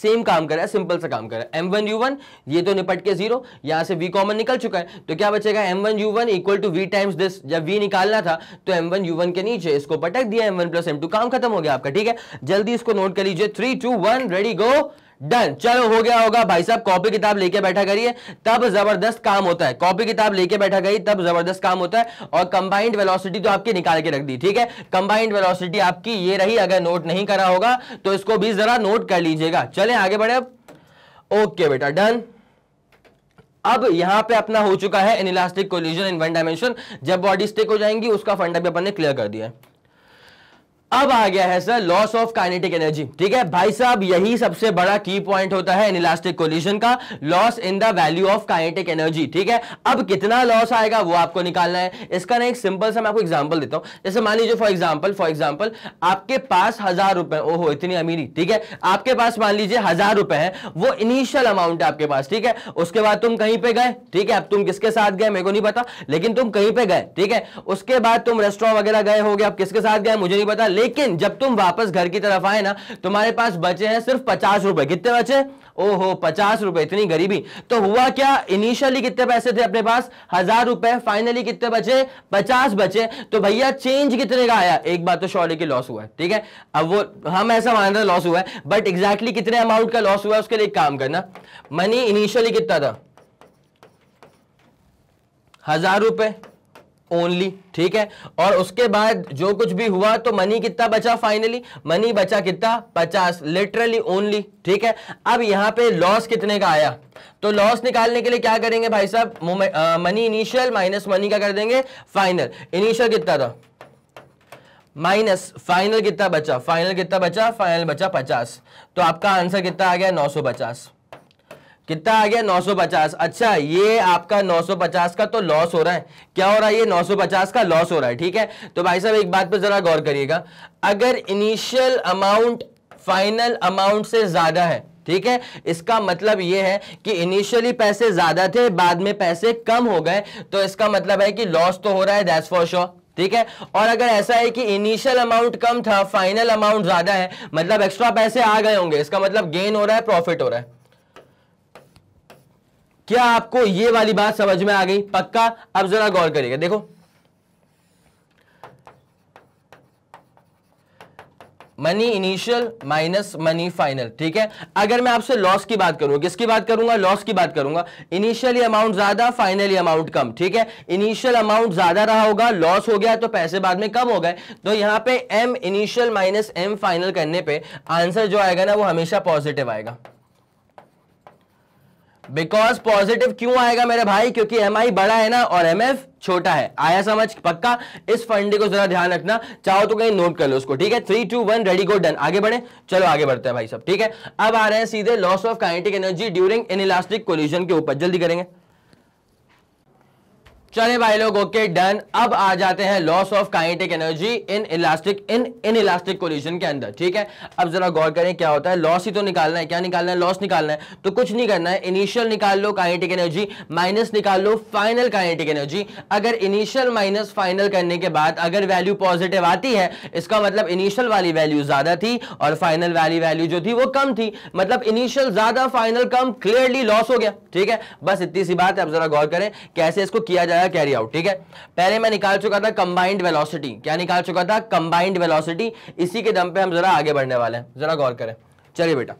सेम काम कर रहा है सिंपल सा काम कर रहा है एम वन यू वन ये तो निपट के जीरो यहां से वी कॉमन निकल चुका है तो क्या बचेगा M one you one equal to V times this जब वी निकालना था तो एम वन यू वन के नीचे इसको पटक दिया M one plus M two काम खत्म हो गया आपका ठीक है जल्दी इसको नोट कर लीजिए three two one ready go done चलो हो गया होगा भाई साहब कॉपी किताब लेके बैठा करिए तब जबरदस्त काम होता है कॉपी किताब लेके बैठा करिए तब जबरदस्त काम होता है और कंबाइंड वेलोसिटी तो आपकी निकाल के रख दी ठीक है कंबाइंड वेलोसिटी आपकी ये रही अगर नोट नहीं करा होगा तो इसको भी जरा नोट कर लीजिएगा चले आगे बढ़े अब ओके बेटा डन अब यहां पे अपना हो चुका है inelastic collision in one dimension जब बॉडी स्टिक हो जाएंगी उसका फंडा भी अपन ने क्लियर कर दिया है अब आ गया है sir loss of kinetic energy ठीक है भाई साहब यही सबसे बड़ा की पॉइंट होता है इनलास्टिक कोलिशन का loss in the value of kinetic energy ठीक है अब कितना लॉस आएगा वो आपको निकालना है इसका ना एक सिंपल सा मैं आपको एग्जांपल देता हूं जैसे मान लीजिए फॉर एग्जांपल फॉर एग्जाम्पल आपके पास हजार रुपए ओहो इतनी अमीरी ठीक है आपके पास मान लीजिए हजार रुपए है वो इनिशियल अमाउंट है आपके पास ठीक है उसके बाद तुम कहीं पे गए ठीक है अब तुम किसके साथ गए मेरे को नहीं पता लेकिन तुम कहीं पे गए ठीक है उसके बाद तुम रेस्टोरेंट वगैरह गए हो गए अब किसके साथ गए मुझे नहीं पता लेकिन जब तुम वापस घर की तरफ आए ना तुम्हारे पास बचे हैं सिर्फ पचास रुपए कितने बचे ओहो पचास रुपए इतनी गरीबी तो हुआ क्या इनिशियली कितने पैसे थे अपने पास हजार रुपए फाइनली कितने बचे पचास बचे तो भैया चेंज कितने का आया एक बात तो शौले की लॉस हुआ है ठीक है अब वो हम ऐसा मान रहे लॉस हुआ है बट एग्जैक्टली exactly कितने अमाउंट का लॉस हुआ है उसके लिए काम करना मनी इनिशियली कितना था हजार रुपए ओनली ठीक है और उसके बाद जो कुछ भी हुआ तो मनी कितना बचा फाइनली मनी बचा कितना पचास लिटरली ओनली ठीक है अब यहां पे लॉस कितने का आया तो लॉस निकालने के लिए क्या करेंगे भाई साहब मनी इनिशियल माइनस मनी का कर देंगे फाइनल इनिशियल कितना था माइनस फाइनल कितना बचा फाइनल कितना बचा फाइनल बचा पचास तो आपका आंसर कितना आ गया नौ सौ पचास कितना आ गया 950 अच्छा ये आपका 950 का तो लॉस हो रहा है क्या हो रहा है ये 950 का लॉस हो रहा है ठीक है तो भाई साहब एक बात पर जरा गौर करिएगा अगर इनिशियल अमाउंट फाइनल अमाउंट से ज्यादा है ठीक है इसका मतलब यह है कि इनिशियली पैसे ज्यादा थे बाद में पैसे कम हो गए तो इसका मतलब है कि लॉस तो हो रहा है दैट्स फॉर श्योर ठीक है और अगर ऐसा है कि इनिशियल अमाउंट कम था फाइनल अमाउंट ज्यादा है मतलब एक्स्ट्रा पैसे आ गए होंगे इसका मतलब गेन हो रहा है प्रॉफिट हो रहा है क्या आपको ये वाली बात समझ में आ गई पक्का अब जरा गौर करिएगा देखो money initial minus money final ठीक है अगर मैं आपसे लॉस की बात करूंगा किसकी बात करूंगा लॉस की बात करूंगा इनिशियली अमाउंट ज्यादा फाइनली अमाउंट कम ठीक है इनिशियल अमाउंट ज्यादा रहा होगा लॉस हो गया तो पैसे बाद में कम हो गए तो यहां पे M initial minus M final करने पे आंसर जो आएगा ना वो हमेशा पॉजिटिव आएगा बिकॉज पॉजिटिव क्यों आएगा मेरे भाई क्योंकि एम बड़ा है ना और एम छोटा है आया समझ पक्का इस फंडे को जरा ध्यान रखना चाहो तो कहीं नोट कर लो उसको ठीक है three two one ready go done आगे बढ़े चलो आगे बढ़ते हैं भाई सब ठीक है अब आ रहे हैं सीधे loss of kinetic energy during inelastic collision के ऊपर जल्दी करेंगे चले भाई लोग ओके डन अब आ जाते हैं loss of kinetic energy in elastic in inelastic collision के अंदर ठीक है अब जरा गौर करें क्या होता है लॉस ही तो निकालना है क्या निकालना है लॉस निकालना है तो कुछ नहीं करना है इनिशियल निकाल लो काइनेटिक एनर्जी माइनस निकाल लो फाइनल काइनेटिक एनर्जी अगर इनिशियल माइनस फाइनल करने के बाद अगर वैल्यू पॉजिटिव आती है इसका मतलब इनिशियल वाली वैल्यू ज्यादा थी और फाइनल वाली वैल्यू जो थी वो कम थी मतलब इनिशियल ज्यादा फाइनल कम क्लियरली लॉस हो गया ठीक है बस इतनी सी बात है अब जरा गौर करें कैसे इसको किया जाए जाएगा कैरी आउट ठीक है पहले मैं निकाल चुका था कंबाइंड वेलोसिटी क्या निकाल चुका था कंबाइंड वेलोसिटी इसी के दम पे हम जरा आगे बढ़ने वाले हैं जरा गौर करें चलिए बेटा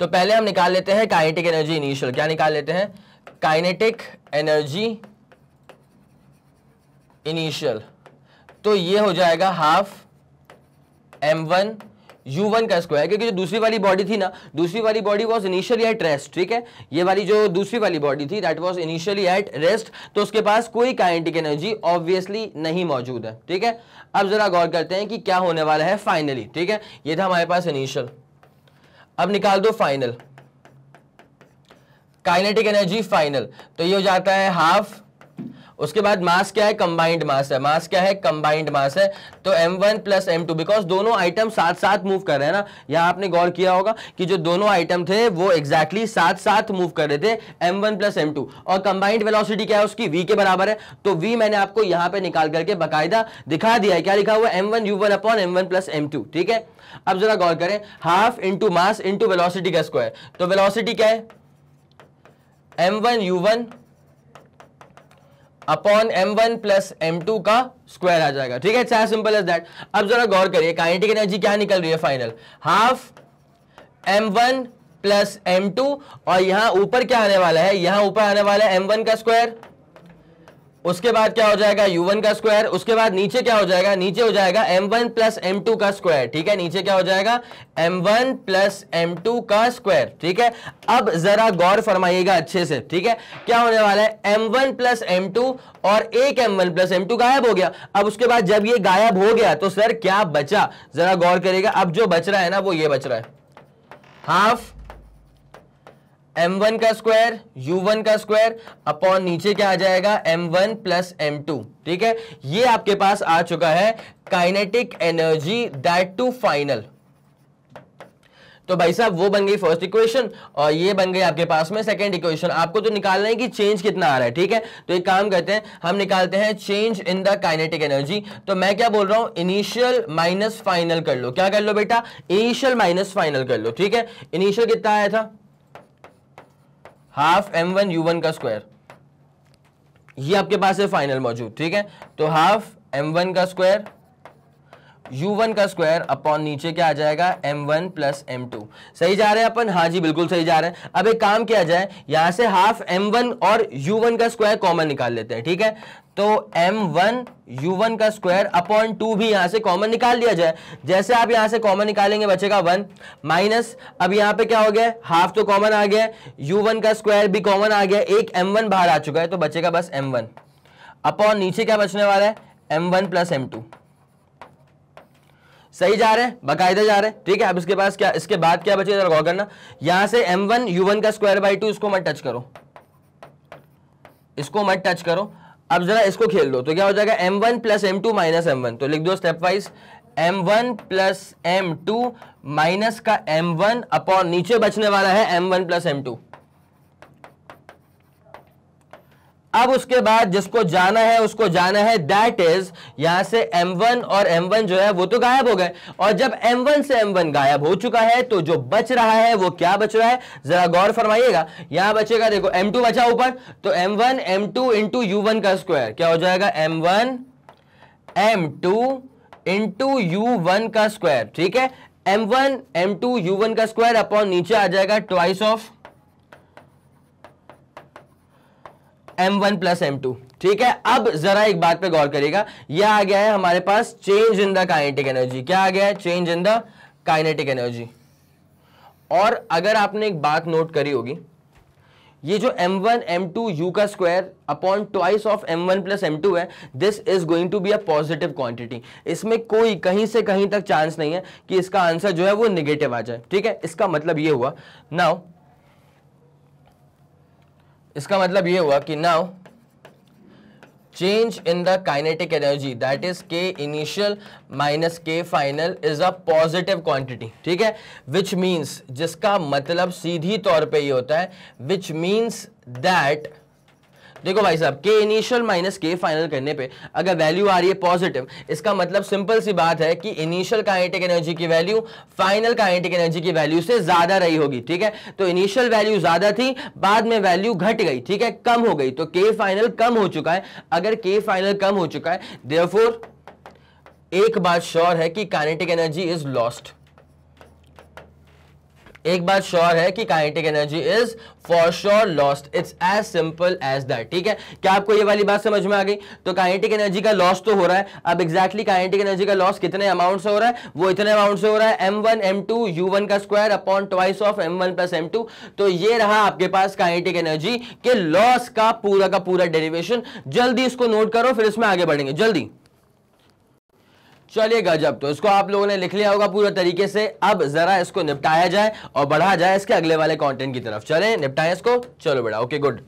तो पहले हम निकाल लेते हैं काइनेटिक एनर्जी इनिशियल क्या निकाल लेते हैं काइनेटिक एनर्जी इनिशियल तो ये हो जाएगा हाफ एम वन वन का स्क्वायर क्योंकि जो दूसरी वाली बॉडी थी ना दूसरी वाली body was initially at rest ठीक है ये वाली जो दूसरी वाली बॉडी थी that was initially at rest तो उसके पास कोई काइनेटिक एनर्जी ऑब्वियसली नहीं मौजूद है ठीक है अब जरा गौर करते हैं कि क्या होने वाला है फाइनली ठीक है ये था हमारे पास इनिशियल अब निकाल दो फाइनल काइनेटिक एनर्जी फाइनल तो ये हो जाता है हाफ उसके बाद मास क्या है कंबाइंड मास है मास क्या है कंबाइंड मास है तो M one plus M two because दोनों आइटम साथ साथ मूव कर रहे हैं ना यहां आपने गौर किया होगा कि जो दोनों आइटम थे वो एग्जैक्टली exactly साथ साथ मूव कर रहे थे M one plus M two और कंबाइंड वेलोसिटी क्या है उसकी वी के बराबर है तो वी मैंने आपको यहां पे निकाल करके बकायदा दिखा दिया है क्या लिखा हुआ M one you one upon M one plus M two ठीक है अब जरा गौर करें half into mass into velocity का स्क्वायर तो वेलोसिटी क्या है M one you one upon M one plus M two का स्क्वायर आ जाएगा ठीक है चाहे सिंपल एज दैट अब जरा गौर करिए काइनेटिक एनर्जी क्या निकल रही है final half M one plus M two और यहां ऊपर क्या आने वाला है यहां ऊपर आने वाला है एम वन का स्क्वायर उसके बाद क्या हो जाएगा u1 का स्क्वायर उसके बाद नीचे क्या हो जाएगा नीचे हो जाएगा m1 वन प्लस एम का स्क्वायर ठीक है नीचे क्या हो जाएगा m1 वन प्लस एम का स्क्वायर ठीक है अब जरा गौर फरमाइएगा अच्छे से ठीक है क्या होने वाला है m1 वन प्लस एम और एक m1 वन प्लस एम गायब हो गया अब उसके बाद जब ये गायब हो गया तो सर क्या बचा जरा गौर करेगा अब जो बच रहा है ना वो ये बच रहा है हाफ एम वन का स्क्वायर यू वन का स्क्वायर अपॉन नीचे क्या आ जाएगा M one plus M two ठीक है ये आपके पास आ चुका है kinetic energy that to final तो भाई साहब वो बन गई फर्स्ट इक्वेशन और ये बन गई आपके पास में सेकंड इक्वेशन आपको तो निकालना है कि चेंज कितना आ रहा है ठीक है तो एक काम करते हैं हम निकालते हैं change in the kinetic energy तो मैं क्या बोल रहा हूं इनिशियल माइनस फाइनल कर लो क्या कर लो बेटा इनिशियल माइनस फाइनल कर लो ठीक है इनिशियल कितना आया था half M one you one का स्क्वायर ये आपके पास है फाइनल मौजूद ठीक है तो हाफ एम वन का स्क्वायर u1 का स्क्वायर अपॉन नीचे क्या आ जाएगा m1 वन प्लस एम सही जा रहे हैं अपन हाँ जी बिल्कुल सही जा रहे हैं अब एक काम किया जाए यहां से हाफ m1 और u1 का स्क्वायर कॉमन निकाल लेते हैं ठीक है तो m1 u1 का स्क्वायर अपॉन टू भी यहां से कॉमन निकाल लिया जाए जैसे आप यहां से कॉमन निकालेंगे बचेगा वन माइनस अब यहां पे क्या हो गया हाफ तो कॉमन आ गया u1 का स्क्वायर भी कॉमन आ गया एक m1 बाहर आ चुका है तो बचेगा बस m1 अपॉन नीचे क्या बचने वाला है m1 वन प्लस एम सही जा रहे हैं बकायदा जा रहे हैं ठीक है अब इसके पास क्या इसके बाद क्या बचे गौर करना यहां से एम वन यू वन का स्क्वायर बाई टू इसको मत टच करो इसको मत टच करो अब जरा इसको खेल दो तो क्या हो जाएगा M one plus M two minus M one तो लिख दो stepwise M one plus M two minus का एम वन अपॉन नीचे बचने वाला है M one plus M two अब उसके बाद जिसको जाना है उसको जाना है दैट इज यहां से M1 और M1 जो है वो तो गायब हो गए और जब M1 से M1 गायब हो चुका है तो जो बच रहा है वो क्या बच रहा है जरा गौर फरमाइएगा यहां बचेगा देखो M2 बचा ऊपर तो M1 one M two into U one का स्क्वायर क्या हो जाएगा M one M two into U one का स्क्वायर ठीक है M one M two you one का स्क्वायर अपॉन नीचे आ जाएगा twice of M one plus M two ठीक है अब जरा एक बात पे गौर करेगा यह आ गया है हमारे पास change in the kinetic energy क्या आ गया है change in the kinetic energy और अगर आपने एक बात नोट करी होगी ये जो m1 m2 u का square upon twice of m1 one plus M है this is going to be a positive quantity इसमें कोई कहीं से कहीं तक चांस नहीं है कि इसका आंसर जो है वो निगेटिव आ जाए ठीक है इसका मतलब ये हुआ नाउ इसका मतलब ये हुआ कि now change in the kinetic energy that is K initial minus K final is a positive quantity ठीक है विच मीन्स जिसका मतलब सीधी तौर पे ये होता है विच मीन्स दैट देखो भाई साहब के इनिशियल माइनस के फाइनल करने पे अगर वैल्यू आ रही है पॉजिटिव इसका मतलब सिंपल सी बात है कि इनिशियल काइनेटिक एनर्जी की वैल्यू फाइनल काइनेटिक एनर्जी की वैल्यू से ज्यादा रही होगी ठीक है तो इनिशियल वैल्यू ज्यादा थी बाद में वैल्यू घट गई ठीक है कम हो गई तो के फाइनल कम हो चुका है अगर के फाइनल कम हो चुका है देयरफॉर एक बात श्योर है कि काइनेटिक एनर्जी इज लॉस्ट एक बात श्योर है कि kinetic energy is for sure lost it's as simple as that ठीक है क्या आपको ये वाली बात समझ में आ गई तो काइनेटिक एनर्जी का लॉस तो हो रहा है अब एग्जैक्टली काइनेटिक एनर्जी का लॉस कितने अमाउंट से हो रहा है वो इतने अमाउंट से हो रहा है M one M two you one का square upon twice of M one plus M two तो ये रहा आपके पास काइनेटिक एनर्जी के लॉस का पूरा का पूरा डेरिवेशन जल्दी इसको नोट करो फिर इसमें आगे बढ़ेंगे जल्दी चलिए गजब तो इसको आप लोगों ने लिख लिया होगा पूरे तरीके से अब जरा इसको निपटाया जाए और बढ़ा जाए इसके अगले वाले कंटेंट की तरफ चले निपटाएं इसको चलो बेटा ओके गुड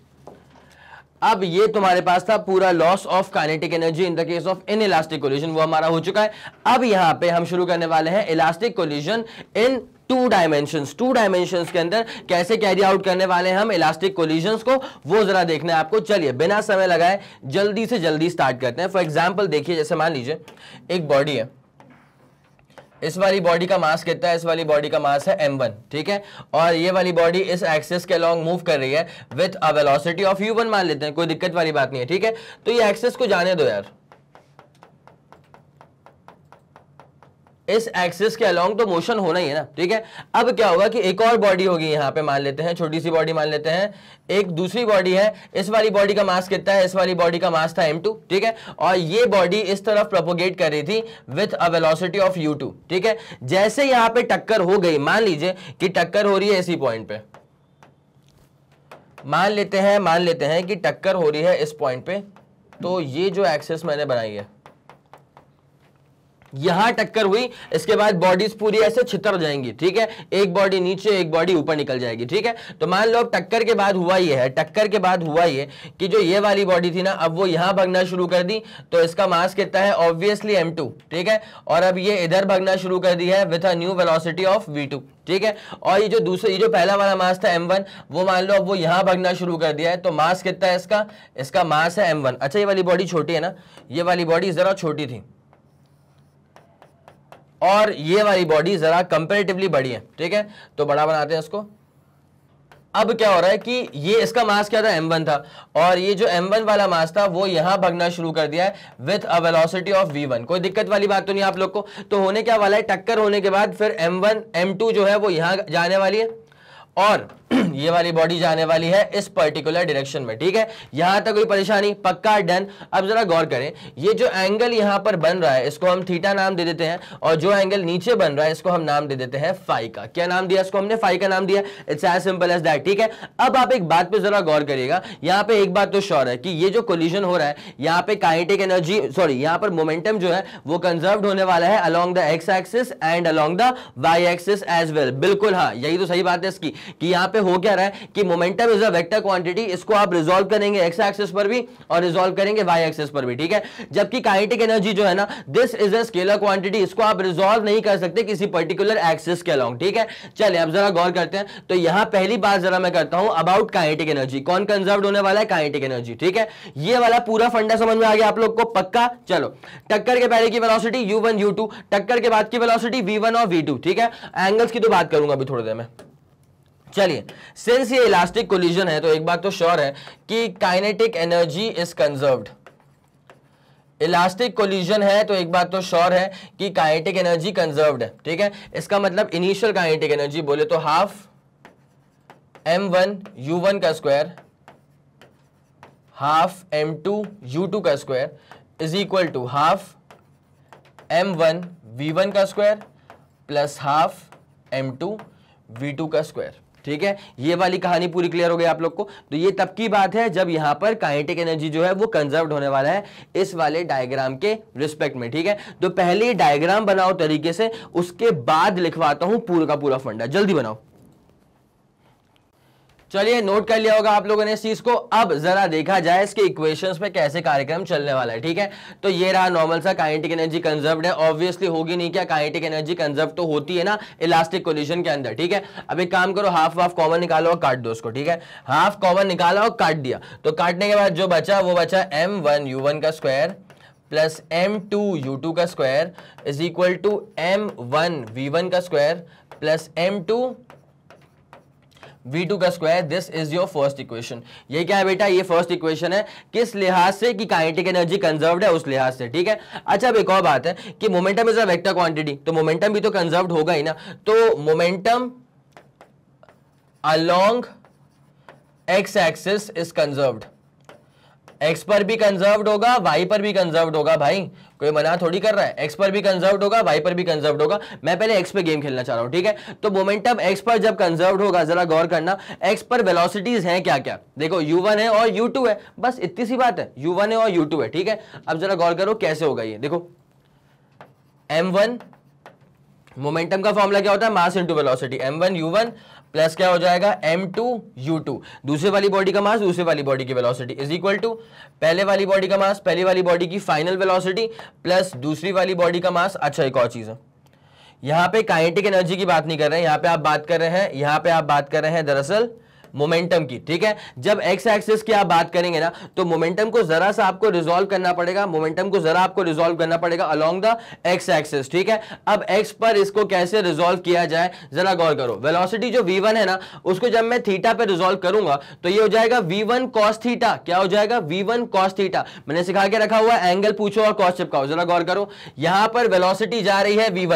अब ये तुम्हारे पास था पूरा loss of kinetic energy in the case of inelastic collision वो हमारा हो चुका है अब यहां पर हम शुरू करने वाले हैं elastic collision in two dimension two dimension के अंदर कैसे कैरी आउट करने वाले हैं हम इलास्टिक कोलिजन को वो जरा देखना है आपको चलिए बिना समय लगाए जल्दी से जल्दी स्टार्ट करते हैं फॉर एग्जाम्पल देखिए जैसे मान लीजिए एक बॉडी है इस वाली बॉडी का मास कितना है इस वाली बॉडी का मास है m1 ठीक है और ये वाली बॉडी इस एक्सेस के अलॉन्ग मूव कर रही है with a velocity of u1 मान लेते हैं कोई दिक्कत वाली बात नहीं है ठीक है तो ये एक्सेस को जाने दो यार इस एक्सिस के अलोंग तो मोशन होना ही है ना ठीक है अब क्या होगा कि एक और बॉडी होगी यहां पे मान लेते हैं छोटी सी बॉडी मान लेते हैं एक दूसरी बॉडी है इस वाली बॉडी का मास कितना है इस वाली बॉडी का मास था m2 ठीक है और ये बॉडी इस तरफ प्रोपोगेट कर रही थी with a velocity of U two ठीक है जैसे यहां पर टक्कर हो गई मान लीजिए कि टक्कर हो रही है इसी पॉइंट पे मान लेते हैं मान लेते हैं कि टक्कर हो रही है इस पॉइंट पे तो ये जो एक्सेस मैंने बनाई है यहां टक्कर हुई इसके बाद बॉडीज पूरी ऐसे छितर जाएंगी ठीक है एक बॉडी नीचे एक बॉडी ऊपर निकल जाएगी ठीक है तो मान लो अब टक्कर के बाद हुआ यह है टक्कर के बाद हुआ यह कि जो ये वाली बॉडी थी ना अब वो यहां भगना शुरू कर दी तो इसका मास कितना है ऑब्वियसली एम ठीक है और अब ये इधर भगना शुरू कर दी है with a new velocity of V ठीक है और ये जो दूसरे ये जो पहला वाला मास था m1 वो मान लो अब वो यहां भगना शुरू कर दिया है तो मास कितना है इसका इसका मास है m1 अच्छा ये वाली बॉडी छोटी है ना ये वाली बॉडी जरा छोटी थी और ये वाली बॉडी ज़रा कंपेरेटिवली बड़ी है ठीक है तो बड़ा बनाते हैं इसको अब क्या हो रहा है कि ये इसका मास क्या था m1 था और ये जो m1 वाला मास था वो यहां भगना शुरू कर दिया है with a velocity of v1 कोई दिक्कत वाली बात तो नहीं आप लोग को तो होने क्या वाला है टक्कर होने के बाद फिर m1 m2 जो है वो यहां जाने वाली है और ये वाली बॉडी जाने वाली है इस पर्टिकुलर डायरेक्शन में ठीक है यहां तक कोई परेशानी पक्का डन अब जरा गौर करें ये जो एंगल यहां पर बन रहा है इसको हम थीटा नाम दे देते हैं और जो एंगल नीचे बन रहा है इसको हम नाम दे देते हैं फाई का क्या नाम दिया इसको हमने फाई का नाम दिया it's as simple as that ठीक है अब आप एक बात पर जरा गौर करिएगा यहाँ पे एक बात तो श्योर है कि ये जो कोलिजन हो रहा है यहाँ पे काइनेटिक एनर्जी सॉरी यहाँ पर मोमेंटम जो है वो कंजर्व होने वाला है along the X axis and along the Y axis as well बिल्कुल हाँ यही तो सही बात है इसकी कि यहाँ पे हो कह रहा है कि momentum is a vector quantity इसको आप रिजोल्व करेंगे एक्स एक्सेस पर भी और रिजोल्व करेंगे वाई एक्सेस पर भी ठीक है जबकि काइनेटिक एनर्जी जो है ना this is a scalar quantity इसको आप रिजोल्व नहीं कर सकते किसी पर्टिकुलर एक्सेस के अलॉन्ग ठीक है चलिए अब जरा गौर करते हैं तो यहां पहली बात जरा मैं करता हूं अबाउट काइनेटिक एनर्जी कौन कंजर्व होने वाला है काइनेटिक एनर्जी ठीक है ये वाला पूरा फंडा समझ में आ गया आप लोग को पक्का चलो टक्कर के पहले की वेलोसिटी यू वन टक्कर के बाद की वेलोसिटी वी और वी ठीक है एंगल्स की तो बात करूंगा अभी थोड़ी देर में चलिए सिंस ये इलास्टिक कोलिजन है तो एक बात तो श्योर है कि kinetic energy is conserved elastic collision है तो एक बात तो श्योर है कि काइनेटिक एनर्जी कंजर्व्ड है ठीक है इसका मतलब इनिशियल काइनेटिक एनर्जी बोले तो half M one you one का square half M two you two का square is equal to half M one we one का square plus half M two we two का स्क्वायर ठीक है ये वाली कहानी पूरी क्लियर हो गई आप लोग को तो ये तब की बात है जब यहां पर काइनेटिक एनर्जी जो है वो कंजर्व होने वाला है इस वाले डायग्राम के रिस्पेक्ट में ठीक है तो पहले डायग्राम बनाओ तरीके से उसके बाद लिखवाता हूं पूरा का पूरा फंडा जल्दी बनाओ चलिए नोट कर लिया होगा आप लोगों ने इस चीज को अब जरा देखा जाए इसके इक्वेशंस में कैसे कार्यक्रम चलने वाला है ठीक है तो ये रहा नॉर्मल सा काइनेटिक एनर्जी कंजर्व है ऑब्वियसली होगी नहीं क्या काइनेटिक एनर्जी कंजर्व तो होती है ना इलास्टिक कोलिजन के अंदर ठीक है अब एक काम करो हाफ हाफ कॉमन निकालो और काट दो उसको ठीक है हाफ कॉमन निकालो और काट दिया तो काटने के बाद जो बचा वो बचा एम वन यू वन का square plus M two you two का square is equal to M one we one का square plus M two we two का square this is your first equation ये क्या है बेटा ये फर्स्ट इक्वेशन है किस लिहाज से कि काइनेटिक एनर्जी कंजर्व है उस लिहाज से ठीक है अच्छा अब एक और बात है कि momentum is a vector quantity तो मोमेंटम भी तो कंजर्व होगा ही ना तो momentum along X axis is conserved X पर भी कंजर्व होगा वाई पर भी कंजर्व होगा भाई कोई मना थोड़ी कर रहा है एक्स पर भी कंजर्व होगा वाई पर भी कंजर्व होगा मैं पहले एक्स पे गेम खेलना चाह रहा हूं ठीक है तो मोमेंटम एक्स पर जब कंजर्व होगा जरा गौर करना एक्स पर वेलोसिटीज हैं क्या क्या देखो यू वन है और यू टू है बस इतनी सी बात है यू वन है और यू टू है ठीक है अब जरा गौर करो कैसे होगा ये देखो एम वन मोमेंटम का फॉर्मूला क्या होता है mass into velocity M one you one plus क्या हो जाएगा एम टू यू टू दूसरे वाली बॉडी का मास दूसरे वाली बॉडी की वेलोसिटी इज इक्वल टू पहले वाली बॉडी का मास पहली वाली बॉडी की फाइनल वेलोसिटी प्लस दूसरी वाली बॉडी का मास अच्छा एक और चीज़ है यहां पे काइनेटिक एनर्जी की बात नहीं कर रहे हैं यहां पे आप बात कर रहे हैं यहां पे आप बात कर रहे हैं दरअसल मोमेंटम की ठीक है जब एक्स एक्सिस की आप बात करेंगे ना तो मोमेंटम को जरा सा आपको रिजोल्व करना पड़ेगा मोमेंटम को जरा आपको रिजोल्व करना पड़ेगा अलोंग द एक्स एक्सिस ठीक है अब एक्स पर इसको कैसे रिजोल्व किया जाए जरा गौर करो वेलोसिटी जो वी है ना उसको जब मैं थीटा पर रिजोल्व करूंगा तो ये हो जाएगा वी वन थीटा क्या हो जाएगा वी वन थीटा मैंने सिखा के रखा हुआ एंगल पूछो और कॉस्ट चिपकाओ जरा गौर करो यहां पर वेलोसिटी जा रही है वी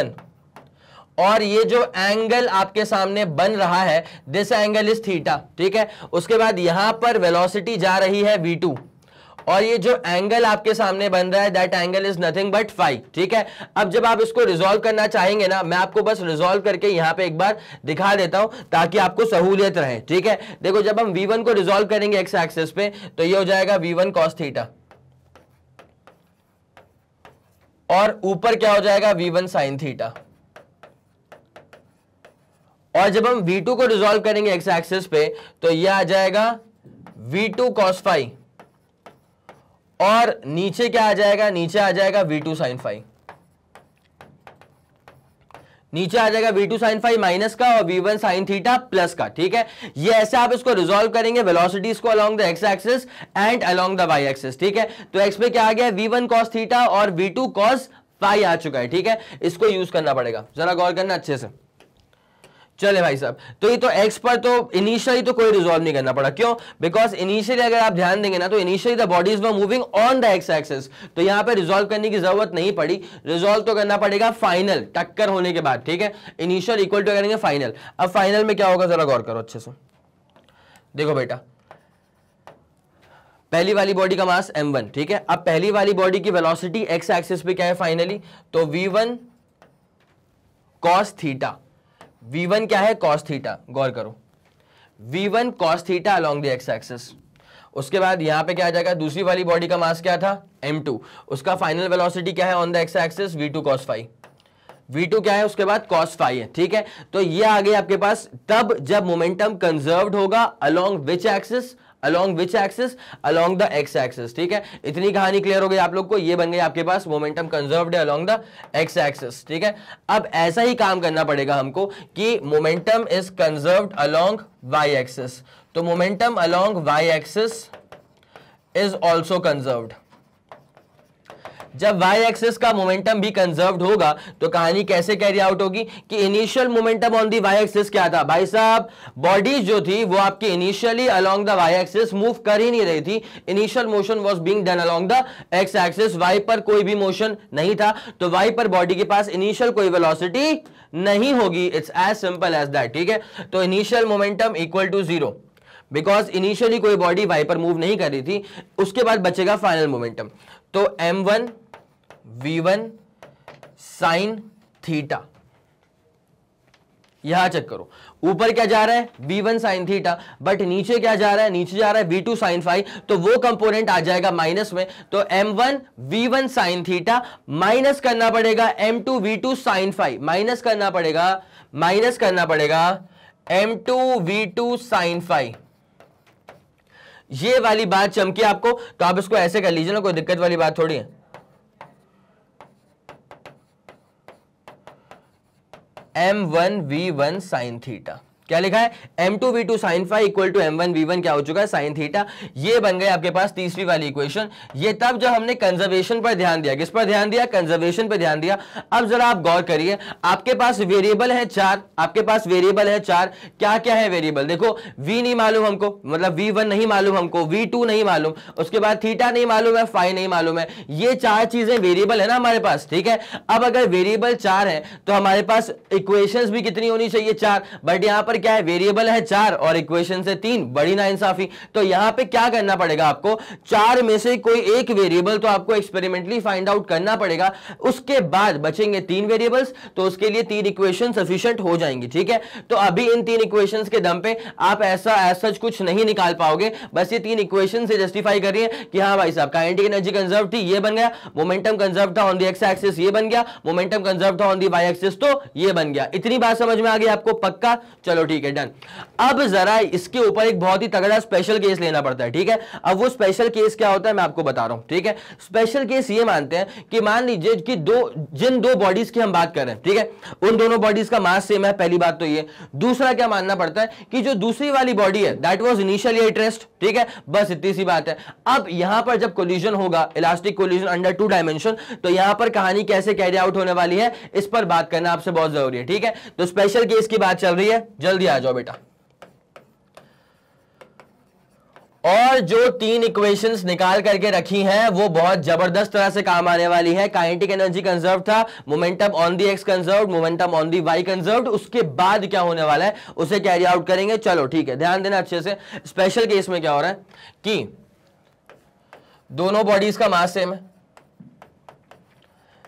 और ये जो एंगल आपके सामने बन रहा है दिस एंगल इज थीटा ठीक है उसके बाद यहां पर वेलोसिटी जा रही है वी टू और ये जो एंगल आपके सामने बन रहा है that angle is nothing but phi ठीक है अब जब आप इसको रिजोल्व करना चाहेंगे ना मैं आपको बस रिजोल्व करके यहां पे एक बार दिखा देता हूं ताकि आपको सहूलियत रहे ठीक है देखो जब हम V1 को रिजोल्व करेंगे एक्स एक्सेस पे तो ये हो जाएगा V1 कॉस थीटा और ऊपर क्या हो जाएगा V1 साइन थीटा और जब हम V2 को रिजोल्व करेंगे एक्स एक्सिस पे तो ये आ जाएगा V2 टू कॉस फाइव और नीचे क्या आ जाएगा नीचे आ जाएगा V2 टू साइन फाइव नीचे आ जाएगा V2 two sine phi minus का और V1 one sine theta plus का ठीक है ये ऐसे आप इसको रिजोल्व करेंगे वेलोसिटीज को along the x axis and along the Y axis ठीक है तो x पे क्या आ गया V1 वन कॉस थीटा और V2 टू कॉस फाइव आ चुका है ठीक है इसको यूज करना पड़ेगा जरा गौर करना अच्छे से चले भाई साहब तो ये तो एक्स पर तो इनिशियली तो कोई रिजोल्व नहीं करना पड़ा क्यों बिकॉज इनिशियली अगर आप ध्यान देंगे ना तो initially the body is moving on the X axis तो यहां पे रिजोल्व करने की जरूरत नहीं पड़ी रिजोल्व तो करना पड़ेगा फाइनल टक्कर होने के बाद ठीक है इनिशियल इक्वल टू करेंगे फाइनल अब फाइनल में क्या होगा जरा गौर करो अच्छे से देखो बेटा पहली वाली बॉडी का मास वन ठीक है अब पहली वाली बॉडी की वेलोसिटी एक्स एक्सिस पे क्या है फाइनली तो we one cos theta one क्या है कॉस थीटा गौर करो one cos theta along the X axis उसके बाद यहां पे क्या आ जाएगा दूसरी वाली बॉडी का मास क्या था m2 उसका फाइनल वेलोसिटी क्या है on the X axis v2 cos phi v2 क्या है उसके बाद cos फाइव है ठीक है तो ये आ गई आपके पास तब जब मोमेंटम कंजर्व्ड होगा along which axis along which axis along the X axis ठीक है इतनी कहानी क्लियर हो गई आप लोग को ये बन गई आपके पास momentum conserve along the X axis ठीक है अब ऐसा ही काम करना पड़ेगा हमको कि momentum is conserve along Y axis तो momentum along Y axis is also conserved जब y एक्सिस का मोमेंटम भी कंजर्व होगा तो कहानी कैसे कैरी आउट होगी कि initial momentum on the y axis क्या था भाई साहब बॉडीज जो थी वो आपकी initially along the y axis move कर ही नहीं रही थी initial motion was being done along the x axis y पर कोई भी मोशन नहीं था तो y पर बॉडी के पास इनिशियल कोई वेलोसिटी नहीं होगी it's as simple as that ठीक है तो initial momentum equal to zero because initially कोई बॉडी वाई पर मूव नहीं कर रही थी उसके बाद बचेगा फाइनल मोमेंटम तो M one we one sine theta यहां चेक करो ऊपर क्या जा रहा है we one sine theta but नीचे क्या जा रहा है नीचे जा रहा है वी टू साइन फाइव तो वो कंपोनेंट आ जाएगा माइनस में तो M one we one sine theta minus करना पड़ेगा M two we two sine phi minus करना पड़ेगा माइनस करना पड़ेगा M two we two sine phi ये वाली बात चमकी आपको तो आप इसको ऐसे कर लीजिए ना कोई दिक्कत वाली बात थोड़ी है M one we one sine theta क्या लिखा है M two we two sine phi equal to M one we one क्या हो चुका है साइन थीटा ये बन गए आपके पास तीसरी वाली इक्वेशन ये तब जब हमने कंजर्वेशन पर ध्यान दिया किस पर ध्यान दिया कंजर्वेशन पर ध्यान दिया अब जरा आप गौर करिए आपके पास वेरिएबल है चार आपके पास वेरिएबल है चार क्या क्या है वेरिएबल देखो वी नहीं मालूम हमको मतलब वी वन नहीं मालूम हमको वी टू नहीं मालूम उसके बाद थीटा नहीं मालूम है फाइव नहीं मालूम है ये चार चीजें वेरिएबल है ना हमारे पास ठीक है अब अगर वेरिएबल चार है तो हमारे पास इक्वेशन भी कितनी होनी चाहिए चार बट यहां पर पर क्या है वेरिएबल है चार और इक्वेशन से तीन बड़ी ना इंसाफी तो यहां पे क्या करना पड़ेगा आपको चार में से कोई एक वेरिएबल तो आपको एक्सपेरिमेंटली फाइंड आउट करना पड़ेगा उसके बाद बचेंगे तीन वेरिएबल्स तो उसके लिए तीन इक्वेशन सफिशियंट हो जाएंगी ठीक है तो अभी इन तीन इक्वेशन के दम पे आप ऐसा ऐसा कुछ नहीं निकाल पाओगे बस ये तीन इक्वेशन से जस्टिफाई करिए कि हाँ भाई साहब काइनेटिक एनर्जी कंजर्व थी ये बन गया मोमेंटम कंजर्व था ऑन दी एक्स एक्सिस ये बन गया मोमेंटम कंजर्व था ऑन दी वाई एक्सिस तो ये बन गया इतनी बात समझ में आ गई आपको पक्का चलो ठीक है डन अब जरा इसके ऊपर एक बहुत ही तगड़ा स्पेशल केस लेना पड़ता है ठीक है अब वो स्पेशल केस क्या होता है मैं आपको बता रहा हूं ठीक है स्पेशल केस ये मानते हैं कि मान लीजिए कि दो जिन दो बॉडीज की हम बात कर रहे हैं ठीक है उन दोनों बॉडीज का मास सेम है पहली बात तो ये दूसरा क्या मानना पड़ता है कि जो दूसरी वाली बॉडी है दैट वॉज इनिशियली इंटरेस्ट ठीक है बस इतनी सी बात है अब यहां पर जब कोलिजन होगा elastic collision under two dimension तो यहां पर कहानी कैसे कैरी आउट होने वाली है इस पर बात करना आपसे बहुत जरूरी है ठीक है तो स्पेशल केस की बात चल रही है जल्द जल्दी आ जाओ बेटा और जो तीन इक्वेशंस निकाल करके रखी हैं वो बहुत जबरदस्त तरह से काम आने वाली है काइनेटिक एनर्जी कंजर्व था momentum on the X conserve momentum on the Y conserve उसके बाद क्या होने वाला है उसे कैरी आउट करेंगे चलो ठीक है ध्यान देना अच्छे से स्पेशल केस में क्या हो रहा है कि दोनों बॉडीज का मास सेम है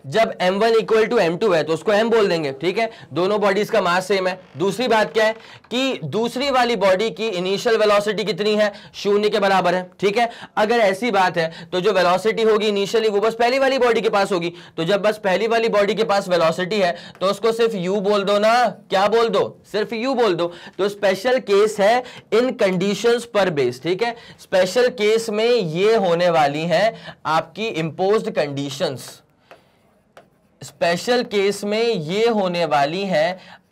जब m1 one equal to M है तो उसको m बोल देंगे ठीक है दोनों बॉडीज का मास सेम है दूसरी बात क्या है कि दूसरी वाली बॉडी की इनिशियल वेलोसिटी कितनी है शून्य के बराबर है ठीक है अगर ऐसी बात है तो जो वेलोसिटी होगी इनिशियली वो बस पहली वाली बॉडी के पास होगी तो जब बस पहली वाली बॉडी के पास वेलॉसिटी है तो उसको सिर्फ यू बोल दो ना क्या बोल दो सिर्फ यू बोल दो तो स्पेशल केस है इन कंडीशन पर बेस ठीक है स्पेशल केस में ये होने वाली है आपकी इंपोज कंडीशंस स्पेशल केस में ये होने वाली है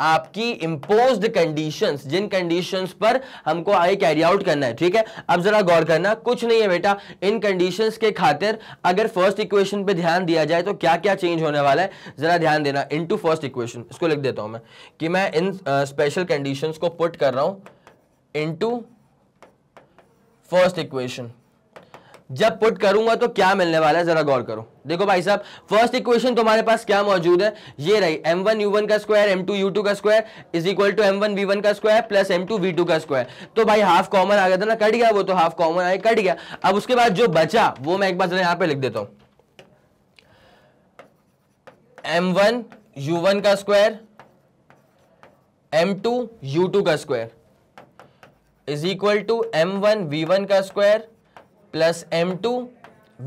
आपकी इंपोज कंडीशंस जिन कंडीशंस पर हमको आगे कैरी आउट करना है ठीक है अब जरा गौर करना कुछ नहीं है बेटा इन कंडीशंस के खातिर अगर फर्स्ट इक्वेशन पे ध्यान दिया जाए तो क्या क्या चेंज होने वाला है जरा ध्यान देना इनटू फर्स्ट इक्वेशन इसको लिख देता हूं मैं कि मैं इन स्पेशल uh, को पुट कर रहा हूं टू फर्स्ट इक्वेशन जब पुट करूंगा तो क्या मिलने वाला है जरा गौर करो देखो भाई साहब फर्स्ट इक्वेशन तुम्हारे पास क्या मौजूद है ये रही एम वन यू वन का square M two you two का square is equal to M one we one का square plus M two we two का स्क्वायर तो भाई हाफ कॉमन आ गया था ना कट गया वो तो हाफ कॉमन आया कट गया अब उसके बाद जो बचा वो मैं एक बार जरा यहां पर लिख देता हूं एम वन यू वन का square M two you two का square is equal to M one we one का square plus M two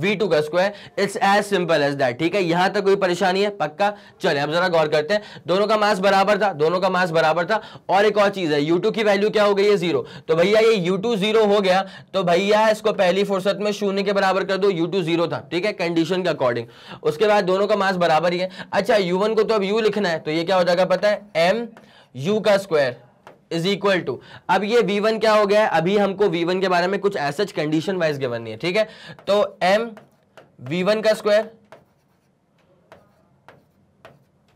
we two का square it's as simple as that ठीक है यहां तक कोई परेशानी है पक्का चले अब जरा गौर करते हैं दोनों का मास बराबर था दोनों का मास बराबर था और एक और चीज है यू की वैल्यू क्या हो गई है जीरो तो भैया ये यू टू जीरो हो गया तो भैया इसको पहली फुर्सत में शून्य के बराबर कर दो यू टू जीरो था ठीक है कंडीशन के अकॉर्डिंग उसके बाद दोनों का मास बराबर ही है अच्छा यू को तो अब यू लिखना है तो ये क्या हो जाएगा पता है एम यू का स्क्वायर इज इक्वल टू अब ये वन क्या हो गया है अभी हमको वी वन के बारे में कुछ ऐसे कंडीशन वाइज गिवन नहीं है ठीक है तो एम वी वन का स्क्वायर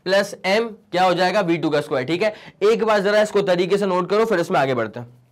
प्लस एम क्या हो जाएगा वी टू का स्क्वायर ठीक है एक बार जरा इसको तरीके से नोट करो फिर इसमें आगे बढ़ते हैं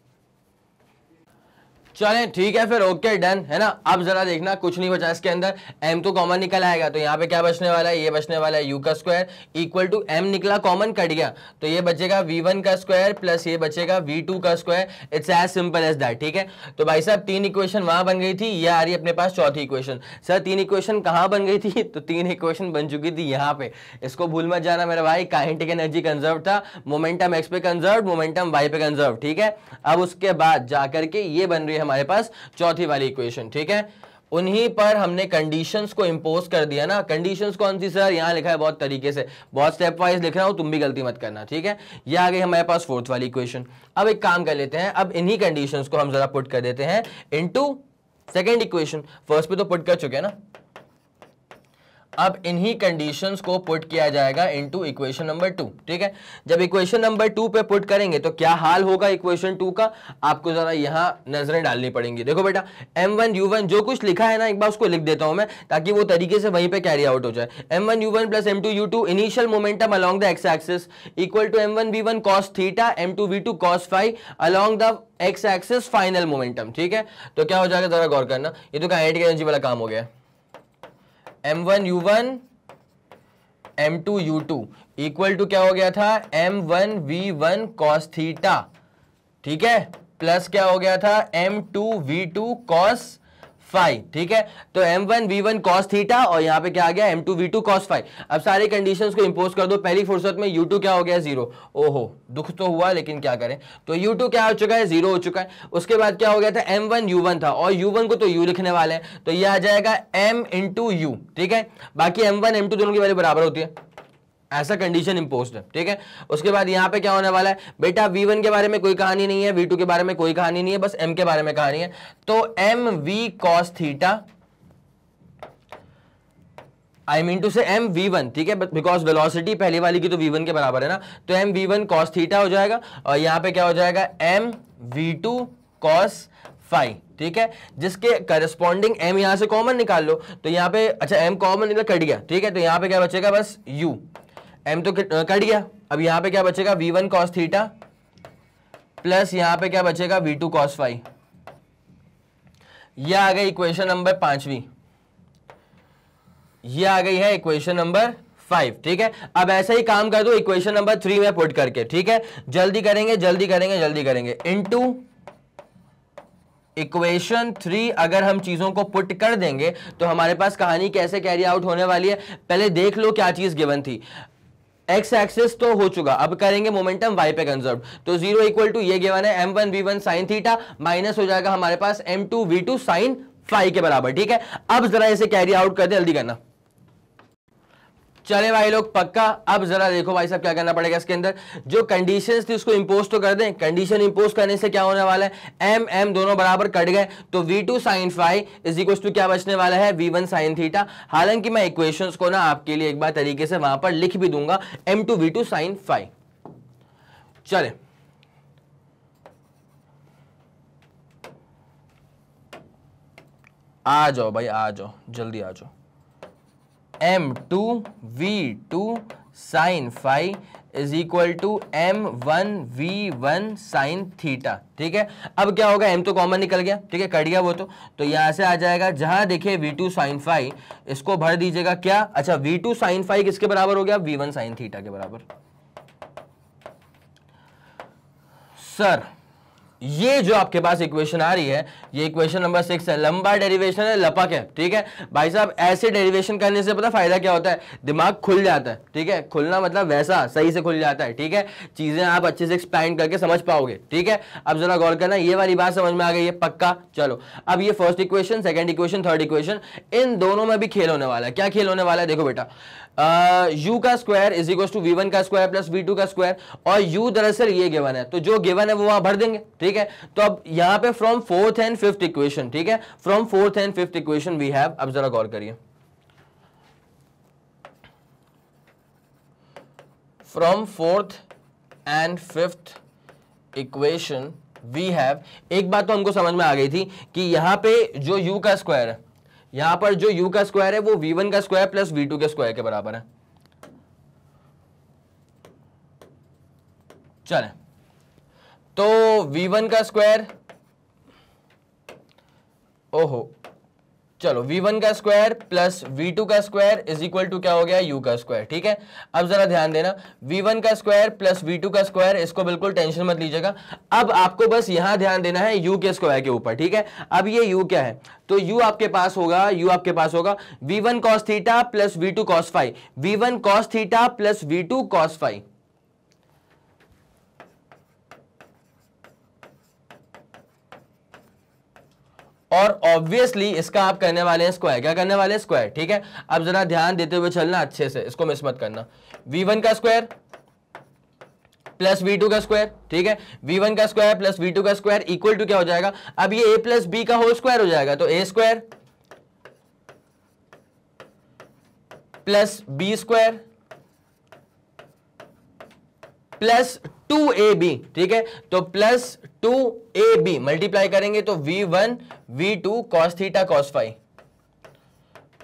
चलें ठीक है फिर ओके डन है ना अब जरा देखना कुछ नहीं बचा इसके अंदर एम तो कॉमन निकल आएगा तो यहाँ पे क्या बचने वाला है ये बचने वाला है यू का स्क्वायर इक्वल टू एम निकला कॉमन कट गया तो ये बचेगा वी वन का स्क्वायर प्लस ये बचेगा वी टू का square it's as simple as that ठीक है तो भाई साहब तीन इक्वेशन वहां बन गई थी ये आ रही अपने पास चौथी इक्वेशन सर तीन इक्वेशन कहाँ बन गई थी *laughs* तो तीन इक्वेशन बन चुकी थी यहाँ पे इसको भूल मत जाना मेरा भाई काइनेटिक एनर्जी कंजर्व था मोमेंटम एक्स पे कंजर्व मोमेंटम वाई पे कंजर्व ठीक है अब उसके बाद जाकर के ये बन रही है हमारे पास चौथी वाली इक्वेशन ठीक है उन्हीं पर हमने कंडीशंस को इम्पोज कर दिया ना कंडीशंस कौन सी सर यहाँ लिखा है बहुत तरीके से बहुत स्टेप वाइज लिख रहा हूँ तुम भी गलती मत करना ठीक है ये आ गई हमारे पास फोर्थ वाली इक्वेशन अब एक काम कर लेते हैं अब इन्हीं कंडीशंस को हम जरा पुट कर देते हैं इनटू सेकंड इक्वेशन फर्स्ट पे तो पुट कर चुके हैं ना अब इन्हीं कंडीशंस को पुट किया जाएगा इनटू इक्वेशन नंबर टू ठीक है जब इक्वेशन नंबर टू पे पुट करेंगे तो क्या हाल होगा इक्वेशन टू का आपको जरा यहां नजरें डालनी पड़ेंगी देखो बेटा एम वन यू वन जो कुछ लिखा है ना एक बार उसको लिख देता हूं मैं ताकि वो तरीके से वहीं पे कैरी आउट हो जाए M one you one plus M two you two initial momentum along the X axis equal to M one we one cos theta M two we two cos five along the X axis final momentum ठीक है तो क्या हो जाएगा जरा गौर करना ये तो काइनेटिक एनर्जी वाला काम हो गया M one you one M two you two equal to क्या हो गया था M one we one cos theta ठीक है प्लस क्या हो गया था M two we two cos five ठीक है तो M one we one cos theta और यहाँ पे क्या आ गया M two we two cos five अब सारे कंडीशन को इम्पोज कर दो पहली फुर्सत में यू टू क्या हो गया जीरो ओहो दुख तो हुआ लेकिन क्या करें तो यू टू क्या हो चुका है जीरो हो चुका है उसके बाद क्या हो गया था एम वन यू वन था और यू वन को तो यू लिखने वाले हैं तो ये आ जाएगा एम इंटू यू ठीक है बाकी एम वन एम टू दोनों की वाली बराबर होती है ऐसा कंडीशन इंपोज है ठीक है उसके बाद यहाँ पे क्या होने वाला है बेटा वी वन के बारे में कोई कहानी नहीं है वी टू के बारे में कोई कहानी नहीं है बस एम के बारे में कहानी है तो M V cos theta I mean two से एम वी वन ठीक है बिकॉज वेलोसिटी पहली वाली की तो वी वन के बराबर है ना तो M V one cos theta हो जाएगा और यहाँ पे क्या हो जाएगा M V two cos five ठीक है जिसके करस्पॉन्डिंग m यहां से कॉमन निकाल लो तो यहाँ पे अच्छा m कॉमन निकल कट गया ठीक है तो यहाँ पे क्या बचेगा बस u एम तो कट गया अब यहां पे क्या बचेगा V one cos theta plus यहां पे क्या बचेगा वी टू कॉस फाइव यह आ गई इक्वेशन नंबर पांचवी यह आ गई है इक्वेशन नंबर फाइव ठीक है अब ऐसा ही काम कर दो इक्वेशन नंबर थ्री में पुट करके ठीक है जल्दी करेंगे जल्दी करेंगे जल्दी करेंगे इनटू इक्वेशन थ्री अगर हम चीज़ों को पुट कर देंगे तो हमारे पास कहानी कैसे कैरी आउट होने वाली है पहले देख लो क्या चीज़ गिवन थी एक्स एक्सिस तो हो चुका अब करेंगे मोमेंटम वाई पे कंजर्व तो जीरो इक्वल टू ये गेवन है M one we one sine theta minus हो जाएगा हमारे पास M two we two sine five के बराबर ठीक है अब जरा इसे कैरी आउट कर दे जल्दी करना चले भाई लोग पक्का अब जरा देखो भाई साहब क्या करना पड़ेगा इसके अंदर जो कंडीशन थी उसको इम्पोज तो कर दें कंडीशन इम्पोज करने से क्या होने वाला है एम एम दोनों बराबर कट गए तो V two sine five is equal to क्या बचने वाला है वी वन साइन थीटा हालांकि मैं इक्वेशन को ना आपके लिए एक बार तरीके से वहां पर लिख भी दूंगा M two we two sine five चले आ जाओ भाई आ जाओ जल्दी आ जाओ M two we two sine five is equal to M one we one sine theta ठीक है अब क्या होगा एम तो कॉमन निकल गया ठीक है कट गया वो तो तो यहाँ से आ जाएगा जहाँ देखिए वी टू साइन फाइव इसको भर दीजिएगा क्या अच्छा वी टू साइन फाइव किसके बराबर हो गया वी वन साइन थीटा के बराबर सर ये जो आपके पास इक्वेशन आ रही है ये इक्वेशन नंबर सिक्स है लंबा डेरिवेशन है लपक है ठीक है भाई साहब ऐसे डेरिवेशन करने से पता फायदा क्या होता है दिमाग खुल जाता है ठीक है खुलना मतलब वैसा सही से खुल जाता है ठीक है चीजें आप अच्छे से एक्सपैंड करके समझ पाओगे ठीक है अब जरा गौर करना ये वाली बात समझ में आ गई है पक्का चलो अब ये first equation second equation third equation इन दोनों में भी खेल होने वाला है क्या खेल होने वाला है देखो बेटा यू का square is equal to we one का स्क्वायर प्लस वी टू का स्क्वायर और यू दरअसल ये गिवन है तो जो गिवन है वो वहां भर देंगे ठीक है तो अब यहां पे from fourth and fifth equation ठीक है from fourth and fifth equation we have अब जरा गौर करिए from fourth and fifth equation we have एक बात तो हमको समझ में आ गई थी कि यहां पे जो यू का स्क्वायर है यहां पर जो u का स्क्वायर है वो v1 का स्क्वायर प्लस v2 के स्क्वायर के बराबर है चले तो v1 का स्क्वायर ओहो चलो v1 का स्क्वायर प्लस v2 का स्क्वायर इज इक्वल टू क्या हो गया u का स्क्वायर ठीक है अब जरा ध्यान देना v1 का स्क्वायर प्लस v2 का स्क्वायर इसको बिल्कुल टेंशन मत लीजिएगा अब आपको बस यहां ध्यान देना है u के स्क्वायर के ऊपर ठीक है अब ये u क्या है तो u आपके पास होगा u आपके पास होगा v1 cos theta plus v2 cos cos five V one cos theta plus V two cos five और ऑब्वियसली इसका आप करने वाले हैं स्क्वायर क्या करने वाले स्क्वायर ठीक है अब जरा ध्यान देते हुए चलना अच्छे से इसको मिस मत करना वी वन का स्क्वायर प्लस वी टू का स्क्वायर ठीक है वी वन का स्क्वायर प्लस वी टू का स्क्वायर इक्वल टू क्या हो जाएगा अब ये ए प्लस बी का होल स्क्वायर हो जाएगा तो A square plus B square plus two A B ठीक है तो plus two A B multiply करेंगे तो we one V two cos theta cos five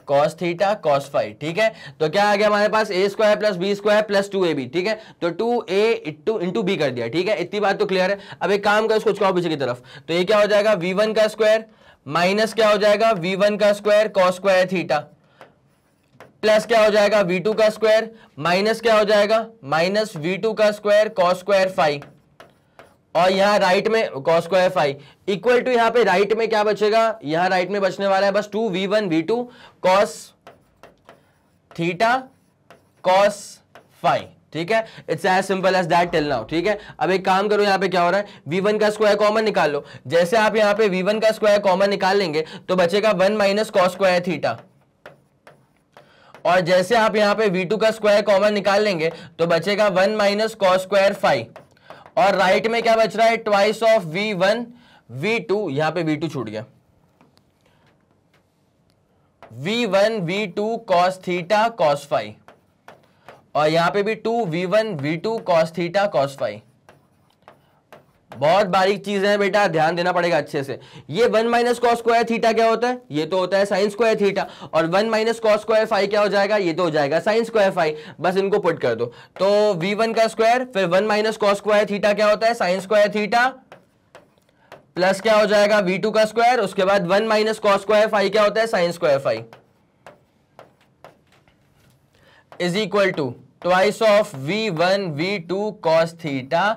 cos theta cos five ठीक है तो क्या आ गया हमारे पास A square plus B square plus two A B ठीक है तो two A two into B कर दिया ठीक है इतनी बात तो क्लियर है अब एक काम करो इसको पीछे की तरफ तो ये क्या हो जाएगा वी वन का स्क्वायर माइनस क्या हो जाएगा वी वन का square cos square theta plus क्या हो जाएगा वी टू का स्क्वायर माइनस क्या हो जाएगा माइनस वी टू का स्क्वायर कॉस स्क्वायर फाइव और यहां राइट में cos square five equal to यहां पे राइट में क्या बचेगा यहां राइट में बचने वाला है बस two we one V two cos theta cos five ठीक है it's as simple as that till now ठीक है अब एक काम करो यहाँ पे क्या हो रहा है वी वन का स्क्वायर कॉमन निकाल लो जैसे आप यहाँ पे वी वन का स्क्वायर कॉमन निकाल लेंगे तो बचेगा one minus cos square theta और जैसे आप यहाँ पे टू का स्क्वायर कॉमन निकाल लेंगे तो बचेगा one minus cos square five और राइट में क्या बच रहा है twice of V one V two यहां पर वी टू छूट गया V one V two cos theta cos five और यहां पे भी two we one V two cos theta cos five बहुत बारीक चीज है बेटा ध्यान देना पड़ेगा अच्छे से ये one minus cos square theta क्या होता है ये तो होता है साइंस स्क्वायर थीटा और one minus cos square five क्या हो जाएगा ये तो हो जाएगा साइंस स्क्वायर फाइव बस इनको पुट कर दो तो वी वन का स्क्वायर फिर one minus cos square theta क्या होता है साइंस स्क्वायर थीटा प्लस क्या हो जाएगा वी टू का स्क्वायर उसके बाद one minus cos square five क्या होता है sines square five is equal to twice of V one V two cos theta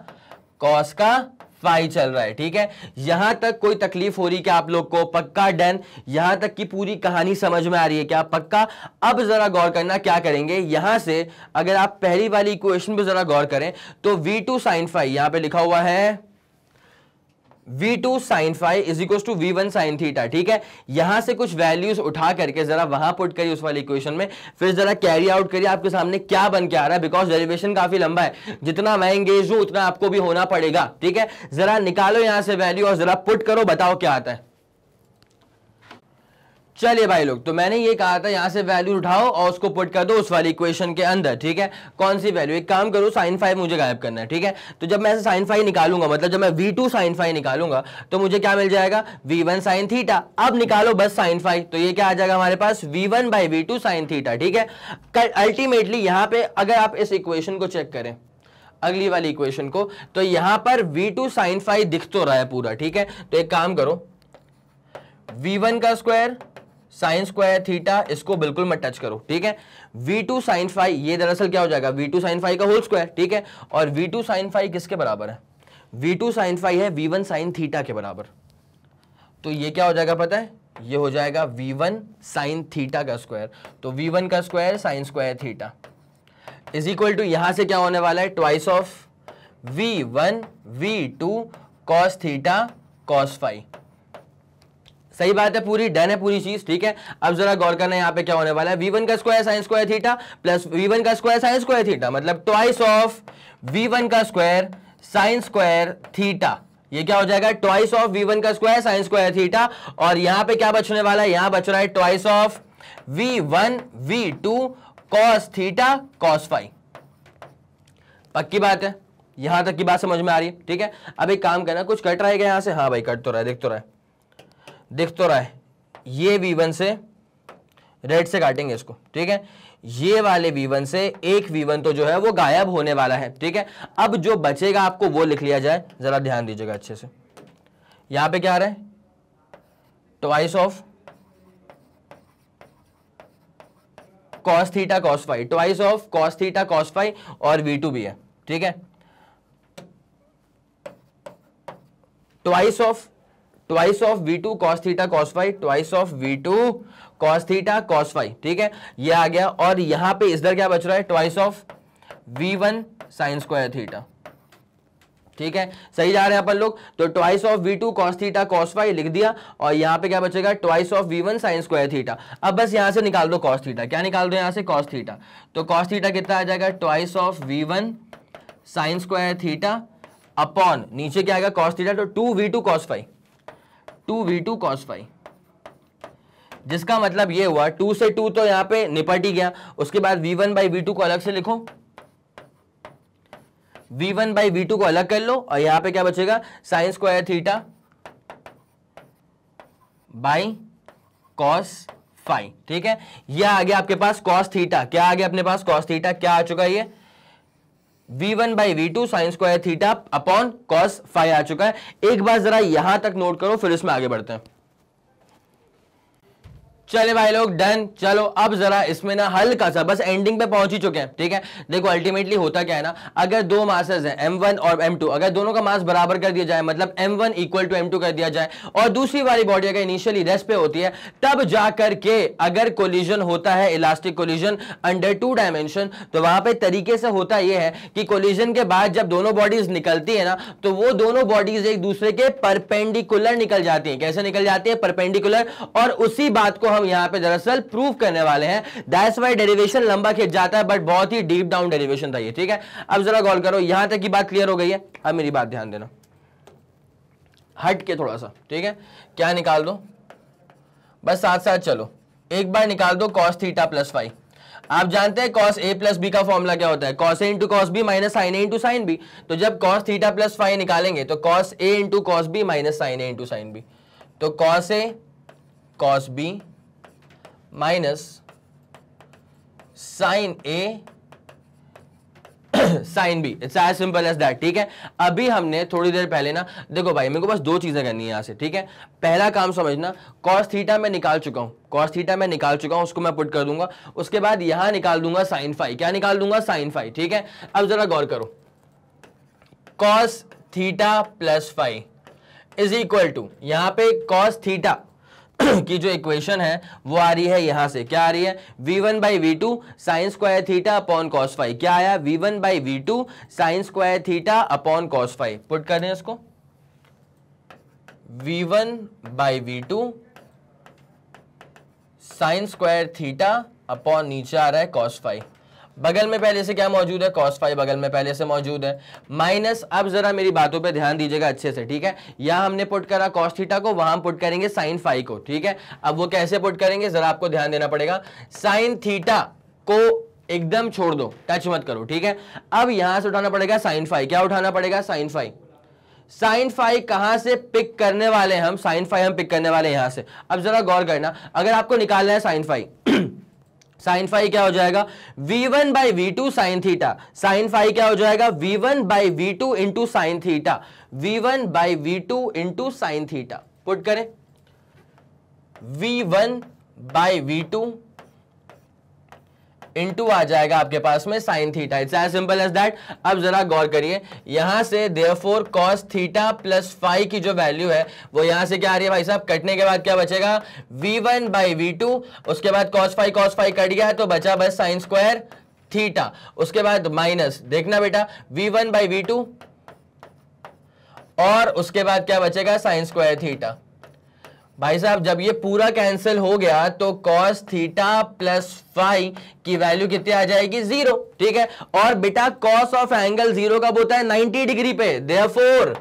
cos का फाइव चल रहा है ठीक है यहां तक कोई तकलीफ हो रही क्या आप लोग को पक्का डन यहां तक की पूरी कहानी समझ में आ रही है क्या पक्का अब जरा गौर करना क्या करेंगे यहां से अगर आप पहली वाली इक्वेशन पर जरा गौर करें तो वी टू साइन फाइव यहां पर लिखा हुआ है we two sine five is equal to we one sine theta ठीक है यहां से कुछ वैल्यूज उठा करके जरा वहां पुट करिए उस वाली इक्वेशन में फिर जरा कैरी आउट करिए आपके सामने क्या बन के आ रहा है बिकॉज डेरिवेशन काफी लंबा है जितना मैं एंगेज हूं उतना आपको भी होना पड़ेगा ठीक है जरा निकालो यहां से वैल्यू और जरा पुट करो बताओ क्या आता है चलिए भाई लोग तो मैंने ये कहा था यहाँ से वैल्यू उठाओ और उसको पुट कर दो उस वाली इक्वेशन के अंदर ठीक है कौन सी वैल्यू एक काम करो साइन फाइव मुझे गायब करना है ठीक है तो जब मैं साइन फाइव निकालूंगा मतलब जब मैं वी टू साइन फाइव निकालूंगा तो मुझे क्या मिल जाएगा वी वन साइन थीटा अब निकालो बस साइन फाइव तो ये क्या आ जाएगा हमारे पास V one by V two sine theta ठीक है अल्टीमेटली यहाँ पे अगर आप इस इक्वेशन को चेक करें अगली वाली इक्वेशन को तो यहाँ पर वी टू साइन फाइव दिख तो रहा है पूरा ठीक है तो एक काम करो वी वन का स्क्वायर साइन स्क्वायर थीटा इसको बिल्कुल मत टच करो ठीक है v2 टू साइन फाइव ये दरअसल क्या हो जाएगा v2 टू साइन फाइव का होल स्क्वायर ठीक है और v2 टू साइन फाइव किसके बराबर है v2 टू साइन फाइव है v1 वन साइन थीटा के बराबर तो ये क्या हो जाएगा पता है ये हो जाएगा v1 वन साइन थीटा का स्क्वायर तो v1 का square sine square theta is equal to यहां से क्या होने वाला है twice of v1 v2 two cos theta cos five सही बात है पूरी डन है पूरी चीज ठीक है अब जरा गौर करना यहाँ पे क्या होने वाला है वी वन का square sine square theta plus we one का स्क्वायर साइन स्क्वायर थीटा मतलब ट्वाइस ऑफ वी वन का स्क्वायर साइन स्क्वायर थीटा ये क्या हो जाएगा ट्वाइस ऑफ वी वन का स्क्वायर साइन स्क्वायर थीटा और यहाँ पे क्या बचने वाला है यहाँ बच रहा है twice of V one V two cos theta cos five पक्की बात है यहां तक की बात समझ में आ रही है ठीक है अब एक काम करना कुछ कट रहेगा यहां से हाँ भाई कट तो रहा है देख तो रहा है दिख तो रहा है ये वी वन से रेड से काटेंगे इसको ठीक है ये वाले वी से एक वी तो जो है वो गायब होने वाला है ठीक है अब जो बचेगा आपको वो लिख लिया जाए जरा ध्यान दीजिएगा अच्छे से यहां पे क्या आ रहा है twice of cos theta cos five twice of cos theta cos five और वी टू भी है ठीक है twice of twice of V two cos theta cos five twice of V two cos theta cos five ठीक है ये आ गया और यहां पे इधर क्या बच रहा है twice of V one sine square theta ठीक है सही जा रहे हैं अपन लोग तो twice of V two cos theta cos five लिख दिया और यहां पे क्या बचेगा twice of V one sine square theta अब बस यहां से निकाल दो कॉस थीटा क्या निकाल दो यहां से कॉस थीटा तो कॉस थीटा कितना आ जाएगा twice of V one sine square theta upon नीचे क्या आएगा कॉस थीटा तो two we two cos five two we two cos five जिसका मतलब ये हुआ टू से टू तो यहां पे निपट ही गया उसके बाद V one by V two को अलग से लिखो V one by V two को अलग कर लो और यहां पे क्या बचेगा sine square theta by cos five ठीक है यह आ गया आपके पास कॉस थीटा क्या आ गया अपने पास कॉस थीटा क्या आ चुका है ये V one by V two sine square theta upon cos five आ चुका है एक बार जरा यहां तक नोट करो फिर इसमें आगे बढ़ते हैं चले भाई लोग डन चलो अब जरा इसमें ना हल्का सा बस एंडिंग पे पहुंच ही चुके हैं ठीक है देखो अल्टीमेटली होता क्या है ना अगर दो मासेज हैं M1 और M2 अगर दोनों का मास बराबर कर दिया जाए मतलब M1 इक्वल टू M2 कर दिया जाए और दूसरी वाली बॉडी अगर इनिशियली रेस्ट पे होती है तब जाकर के अगर कोलिजन होता है elastic collision under two dimension तो वहां पर तरीके से होता यह है कि कोलिजन के बाद जब दोनों बॉडीज निकलती है ना तो वो दोनों बॉडीज एक दूसरे के परपेंडिकुलर निकल जाती है कैसे निकल जाती है परपेंडिकुलर और उसी बात को हम हम यहां पे दरअसल प्रूफ करने वाले हैं दैट्स वाई डेरिवेशन लंबा खिंच जाता है बट बहुत ही डीप डाउन डेरिवेशन था ये ठीक है अब जरा गौर करो यहां तक की बात क्लियर हो गई है अब मेरी बात ध्यान देना हट के थोड़ा सा ठीक है क्या निकाल दो बस साथ साथ चलो एक बार निकाल दो कॉस थीटा प्लस फाइव आप जानते हैं कॉस ए प्लस बी का फॉर्मूला क्या होता है cos A into cos B minus sine A into sine B तो जब कॉस थीटा प्लस फाइव निकालेंगे तो cos A into cos B minus sine A into sine B तो cos A cos B minus sine A sine B it's as simple as that ठीक है अभी हमने थोड़ी देर पहले ना देखो भाई मेरे को बस दो चीज़ें करनी है यहां से ठीक है पहला काम समझना कॉस थीटा मैं निकाल चुका हूं कॉस थीटा मैं निकाल चुका हूं उसको मैं पुट कर दूंगा उसके बाद यहां निकाल दूंगा साइन फाइव क्या निकाल दूंगा साइन फाइव ठीक है अब जरा गौर करो cos theta plus five is equal to यहां पे कॉस थीटा *clears throat* की जो इक्वेशन है वो आ रही है यहां से क्या आ रही है we one by V two sine square theta upon cos five क्या आया V one by V two sine square theta upon cos five put कर दें इसको V one by V two sine square theta upon नीचे आ रहा है cos five बगल में पहले से क्या मौजूद है कॉस फाइव बगल में पहले से मौजूद है माइनस अब जरा मेरी बातों पे ध्यान दीजिएगा अच्छे से ठीक है यहां हमने पुट करा कॉस थीटा को वहां पुट करेंगे साइन फाइव को ठीक है अब वो कैसे पुट करेंगे जरा आपको ध्यान देना पड़ेगा साइन थीटा को एकदम छोड़ दो टच मत करो ठीक है अब यहां से उठाना पड़ेगा साइन फाइव क्या उठाना पड़ेगा साइन फाइव साइन फाइव कहां से पिक करने वाले हम साइन फाइव हम पिक करने वाले यहां से अब जरा गौर करना अगर आपको निकालना है साइन फाइव *clears throat* साइन फाइव क्या हो जाएगा V one by V two sine theta sine five क्या हो जाएगा V one by V two into sine theta V one by V two into sine theta put करें V one by V two into आ जाएगा आपके पास में sine theta it's as simple as that अब जरा गौर करिए यहां से therefore cos theta plus five की जो वैल्यू है वो यहां से क्या आ रही है भाई साहब कटने के बाद क्या बचेगा V one by V two उसके बाद cos five cos five cut गया तो बचा बस साइन स्क्वायर थीटा उसके बाद माइनस देखना बेटा V one by V two और उसके बाद क्या बचेगा साइन स्क्वायर थीटा भाई साहब जब ये पूरा कैंसिल हो गया तो कॉस थीटा प्लस फाइव की वैल्यू कितनी आ जाएगी जीरो ठीक है और बेटा कॉस ऑफ एंगल जीरो कब होता है नाइनटी डिग्री पे देयरफॉर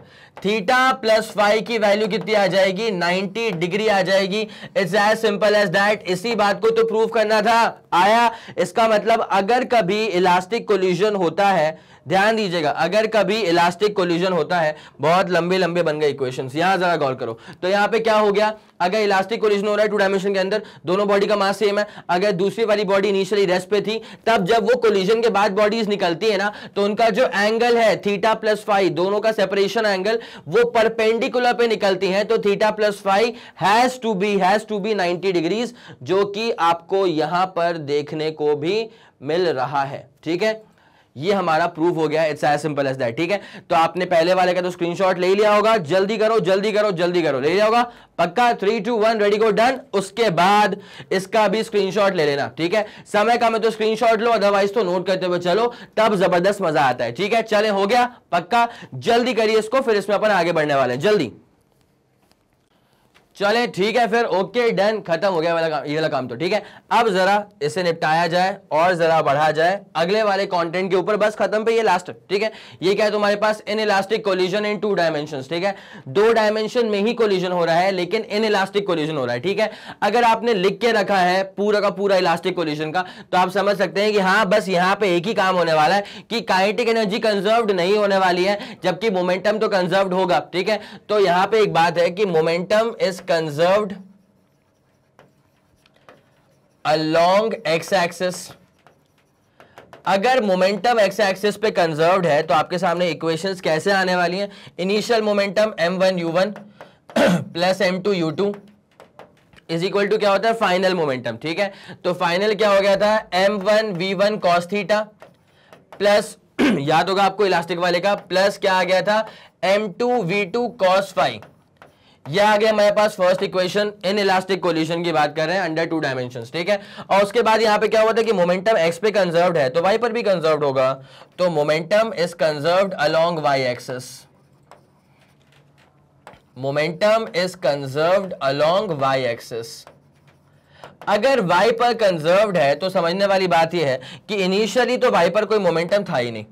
थीटा प्लस फाइव की वैल्यू कितनी आ जाएगी नाइनटी डिग्री आ जाएगी it's as simple as that इसी बात को तो प्रूव करना था आया इसका मतलब अगर कभी इलास्टिक कोल्यूजन होता है ध्यान दीजिएगा अगर कभी इलास्टिक कोल्यूजन होता है बहुत लंबे लंबे बन गए इक्वेशन यहां जरा गौर करो तो यहां पे क्या हो गया अगर इलास्टिक कोल्यूजन हो रहा है टू डायमेंशन के अंदर दोनों बॉडी का मास सेम है अगर दूसरी वाली बॉडी इनिशियली रेस्ट पे थी तब जब वो कोल्यूजन के बाद बॉडीज निकलती है ना तो उनका जो एंगल है थीटा प्लस फाइव दोनों का सेपरेशन एंगल वो परपेंडिकुलर पे निकलती है तो theta plus five has to be has to be ninety degrees जो कि आपको यहां पर देखने को भी मिल रहा है ठीक है ये हमारा प्रूफ हो गया it's as simple as that ठीक है तो आपने पहले वाले का तो स्क्रीनशॉट ले लिया होगा जल्दी करो जल्दी करो जल्दी करो ले लिया होगा पक्का three two one ready go done उसके बाद इसका भी स्क्रीनशॉट ले लेना ठीक है समय का मैं तो स्क्रीनशॉट लो अदरवाइज तो नोट करते हुए चलो तब जबरदस्त मजा आता है ठीक है चले हो गया पक्का जल्दी करिए इसको फिर इसमें अपन आगे बढ़ने वाले हैं जल्दी चले ठीक है फिर ओके डन खत्म हो गया वाला काम ये वाला काम तो ठीक है अब जरा इसे निपटाया जाए और जरा बढ़ा जाए अगले वाले कंटेंट के ऊपर बस खत्म पे ये लास्ट ठीक है ये क्या है तुम्हारे पास inelastic collision in two dimension ठीक है दो डायमेंशन में ही कोलिजन हो रहा है लेकिन इन इलास्टिक कोलिजन हो रहा है ठीक है अगर आपने लिख के रखा है पूरा का पूरा इलास्टिक कोलिजन का तो आप समझ सकते हैं कि हाँ बस यहाँ पे एक ही काम होने वाला है कि काइटिक एनर्जी कंजर्व नहीं होने वाली है जबकि मोमेंटम तो कंजर्व होगा ठीक है तो यहाँ पे एक बात है कि मोमेंटम इस conserved along x axis अगर मोमेंटम एक्स एक्सिस पे कंजर्व्ड है तो आपके सामने इक्वेशंस कैसे आने वाली हैं initial momentum M one you one plus M two you two is equal to क्या होता है फाइनल मोमेंटम ठीक है तो फाइनल क्या हो गया था M one we one cos theta plus याद होगा आपको इलास्टिक वाले का प्लस क्या आ गया था M two we two cos five यह आ गया हमारे पास first equation inelastic collision की बात कर रहे हैं अंडर टू डायमेंशन ठीक है और उसके बाद यहां पे क्या हुआ था कि मोमेंटम एक्स पे कंजर्व है तो वाई पर भी कंजर्व होगा तो momentum is conserve along Y axis momentum is conserve along Y axis अगर वाई पर कंजर्व है तो समझने वाली बात यह है कि इनिशियली तो वाई पर कोई मोमेंटम था ही नहीं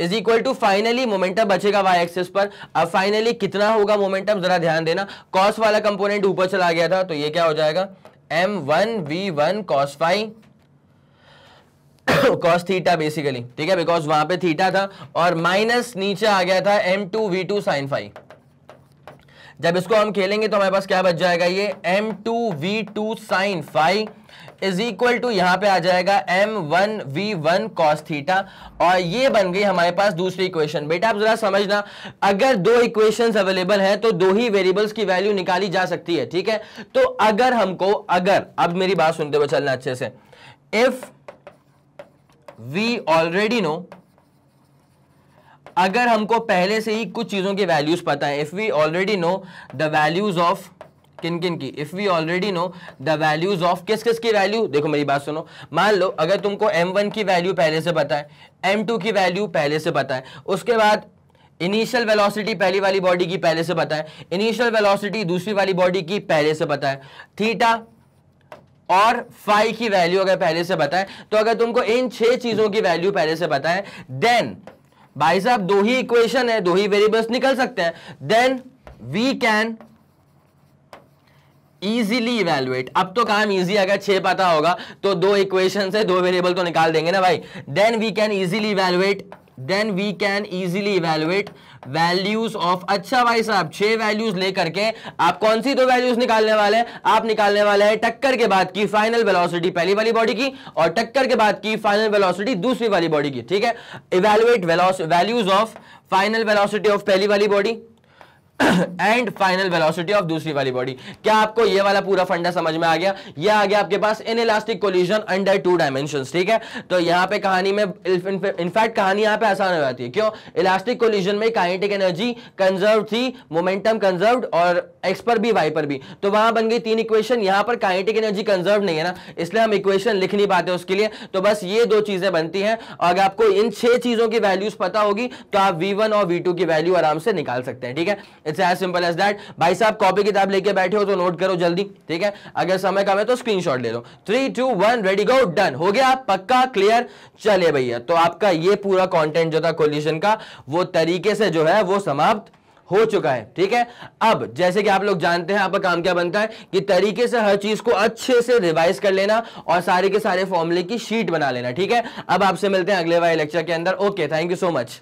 is equal to finally momentum बचेगा वाई एक्सेस पर अब फाइनली कितना होगा मोमेंटम जरा ध्यान देना कॉस वाला कंपोनेंट ऊपर चला गया था तो ये क्या हो जाएगा M one we one cos five cos theta basically ठीक है बिकॉज वहां पे थीटा था और माइनस नीचे आ गया था M two we two sine five जब इसको हम खेलेंगे तो हमारे पास क्या बच जाएगा ये M two we two sine five is equal to यहां पे आ जाएगा M one we one cos theta और ये बन गई हमारे पास दूसरी इक्वेशन बेटा आप जरा समझना अगर दो इक्वेशंस अवेलेबल हैं तो दो ही वेरिएबल्स की वैल्यू निकाली जा सकती है ठीक है तो अगर हमको अगर अब मेरी बात सुनते हुए चलना अच्छे से इफ वी ऑलरेडी नो अगर हमको पहले से ही कुछ चीजों की वैल्यूज पता है if we already know the values of किन किन की if we already know the values of किस किस की वैल्यू देखो मेरी बात सुनो मान लो अगर तुमको एम वन की वैल्यू पहले से पता है एम टू की वैल्यू पहले से पता है उसके बाद इनिशियल वेलोसिटी पहली वाली बॉडी की पहले से पता है इनिशियल वेलोसिटी दूसरी वाली बॉडी की पहले से पता है थीटा और फाइव की वैल्यू अगर पहले से बताए तो अगर तुमको इन छह चीजों की वैल्यू पहले से है देन भाई साहब दो ही इक्वेशन है दो ही वेरिएबल्स निकल सकते हैं then we can easily evaluate अब तो काम easy अगर छह पता होगा तो दो इक्वेशन से दो variable तो निकाल देंगे ना भाई then we can easily evaluate then we can easily evaluate values of अच्छा भाई साहब छह वैल्यूज लेकर के आप कौन सी दो वैल्यूज निकालने वाले हैं आप निकालने वाले हैं टक्कर के बाद की फाइनल वेलोसिटी पहली वाली बॉडी की और टक्कर के बाद की फाइनल वेलोसिटी दूसरी वाली बॉडी की ठीक है evaluate values of final velocity of पहली वाली body and final velocity of दूसरी वाली बॉडी क्या आपको ये वाला पूरा फंडा समझ में आ गया ये आ गया आपके पास inelastic collision under two dimension ठीक है तो यहां पे कहानी में इनफैक्ट कहानी यहां पे आसान हो जाती है क्यों इलास्टिक कोलिजन में काइनेटिक एनर्जी कंजर्व थी मोमेंटम कंजर्व और एक्स पर भी वाई पर भी तो वहां बन गई तीन इक्वेशन यहां पर काइनेटिक एनर्जी कंजर्व नहीं है ना इसलिए हम इक्वेशन लिख नहीं पाते उसके लिए तो बस ये दो चीजें बनती हैं अगर आपको इन छह चीजों की वैल्यूज पता होगी तो आप वी और वी की वैल्यू आराम से निकाल सकते हैं ठीक है it's as simple as that भाई साहब कॉपी किताब लेके बैठे हो तो नोट करो जल्दी ठीक है अगर समय कम है तो शॉट ले लो three two one ready go done हो गया पक्का क्लियर चले भैया तो आपका ये पूरा कॉन्टेंट जो था कोल्यूशन का वो तरीके से जो है वो समाप्त हो चुका है ठीक है अब जैसे कि आप लोग जानते हैं आपका काम क्या बनता है कि तरीके से हर चीज को अच्छे से रिवाइज कर लेना और सारे के सारे फॉर्मूले की शीट बना लेना ठीक है अब आपसे मिलते हैं अगले वाले लेक्चर के अंदर okay thank you so much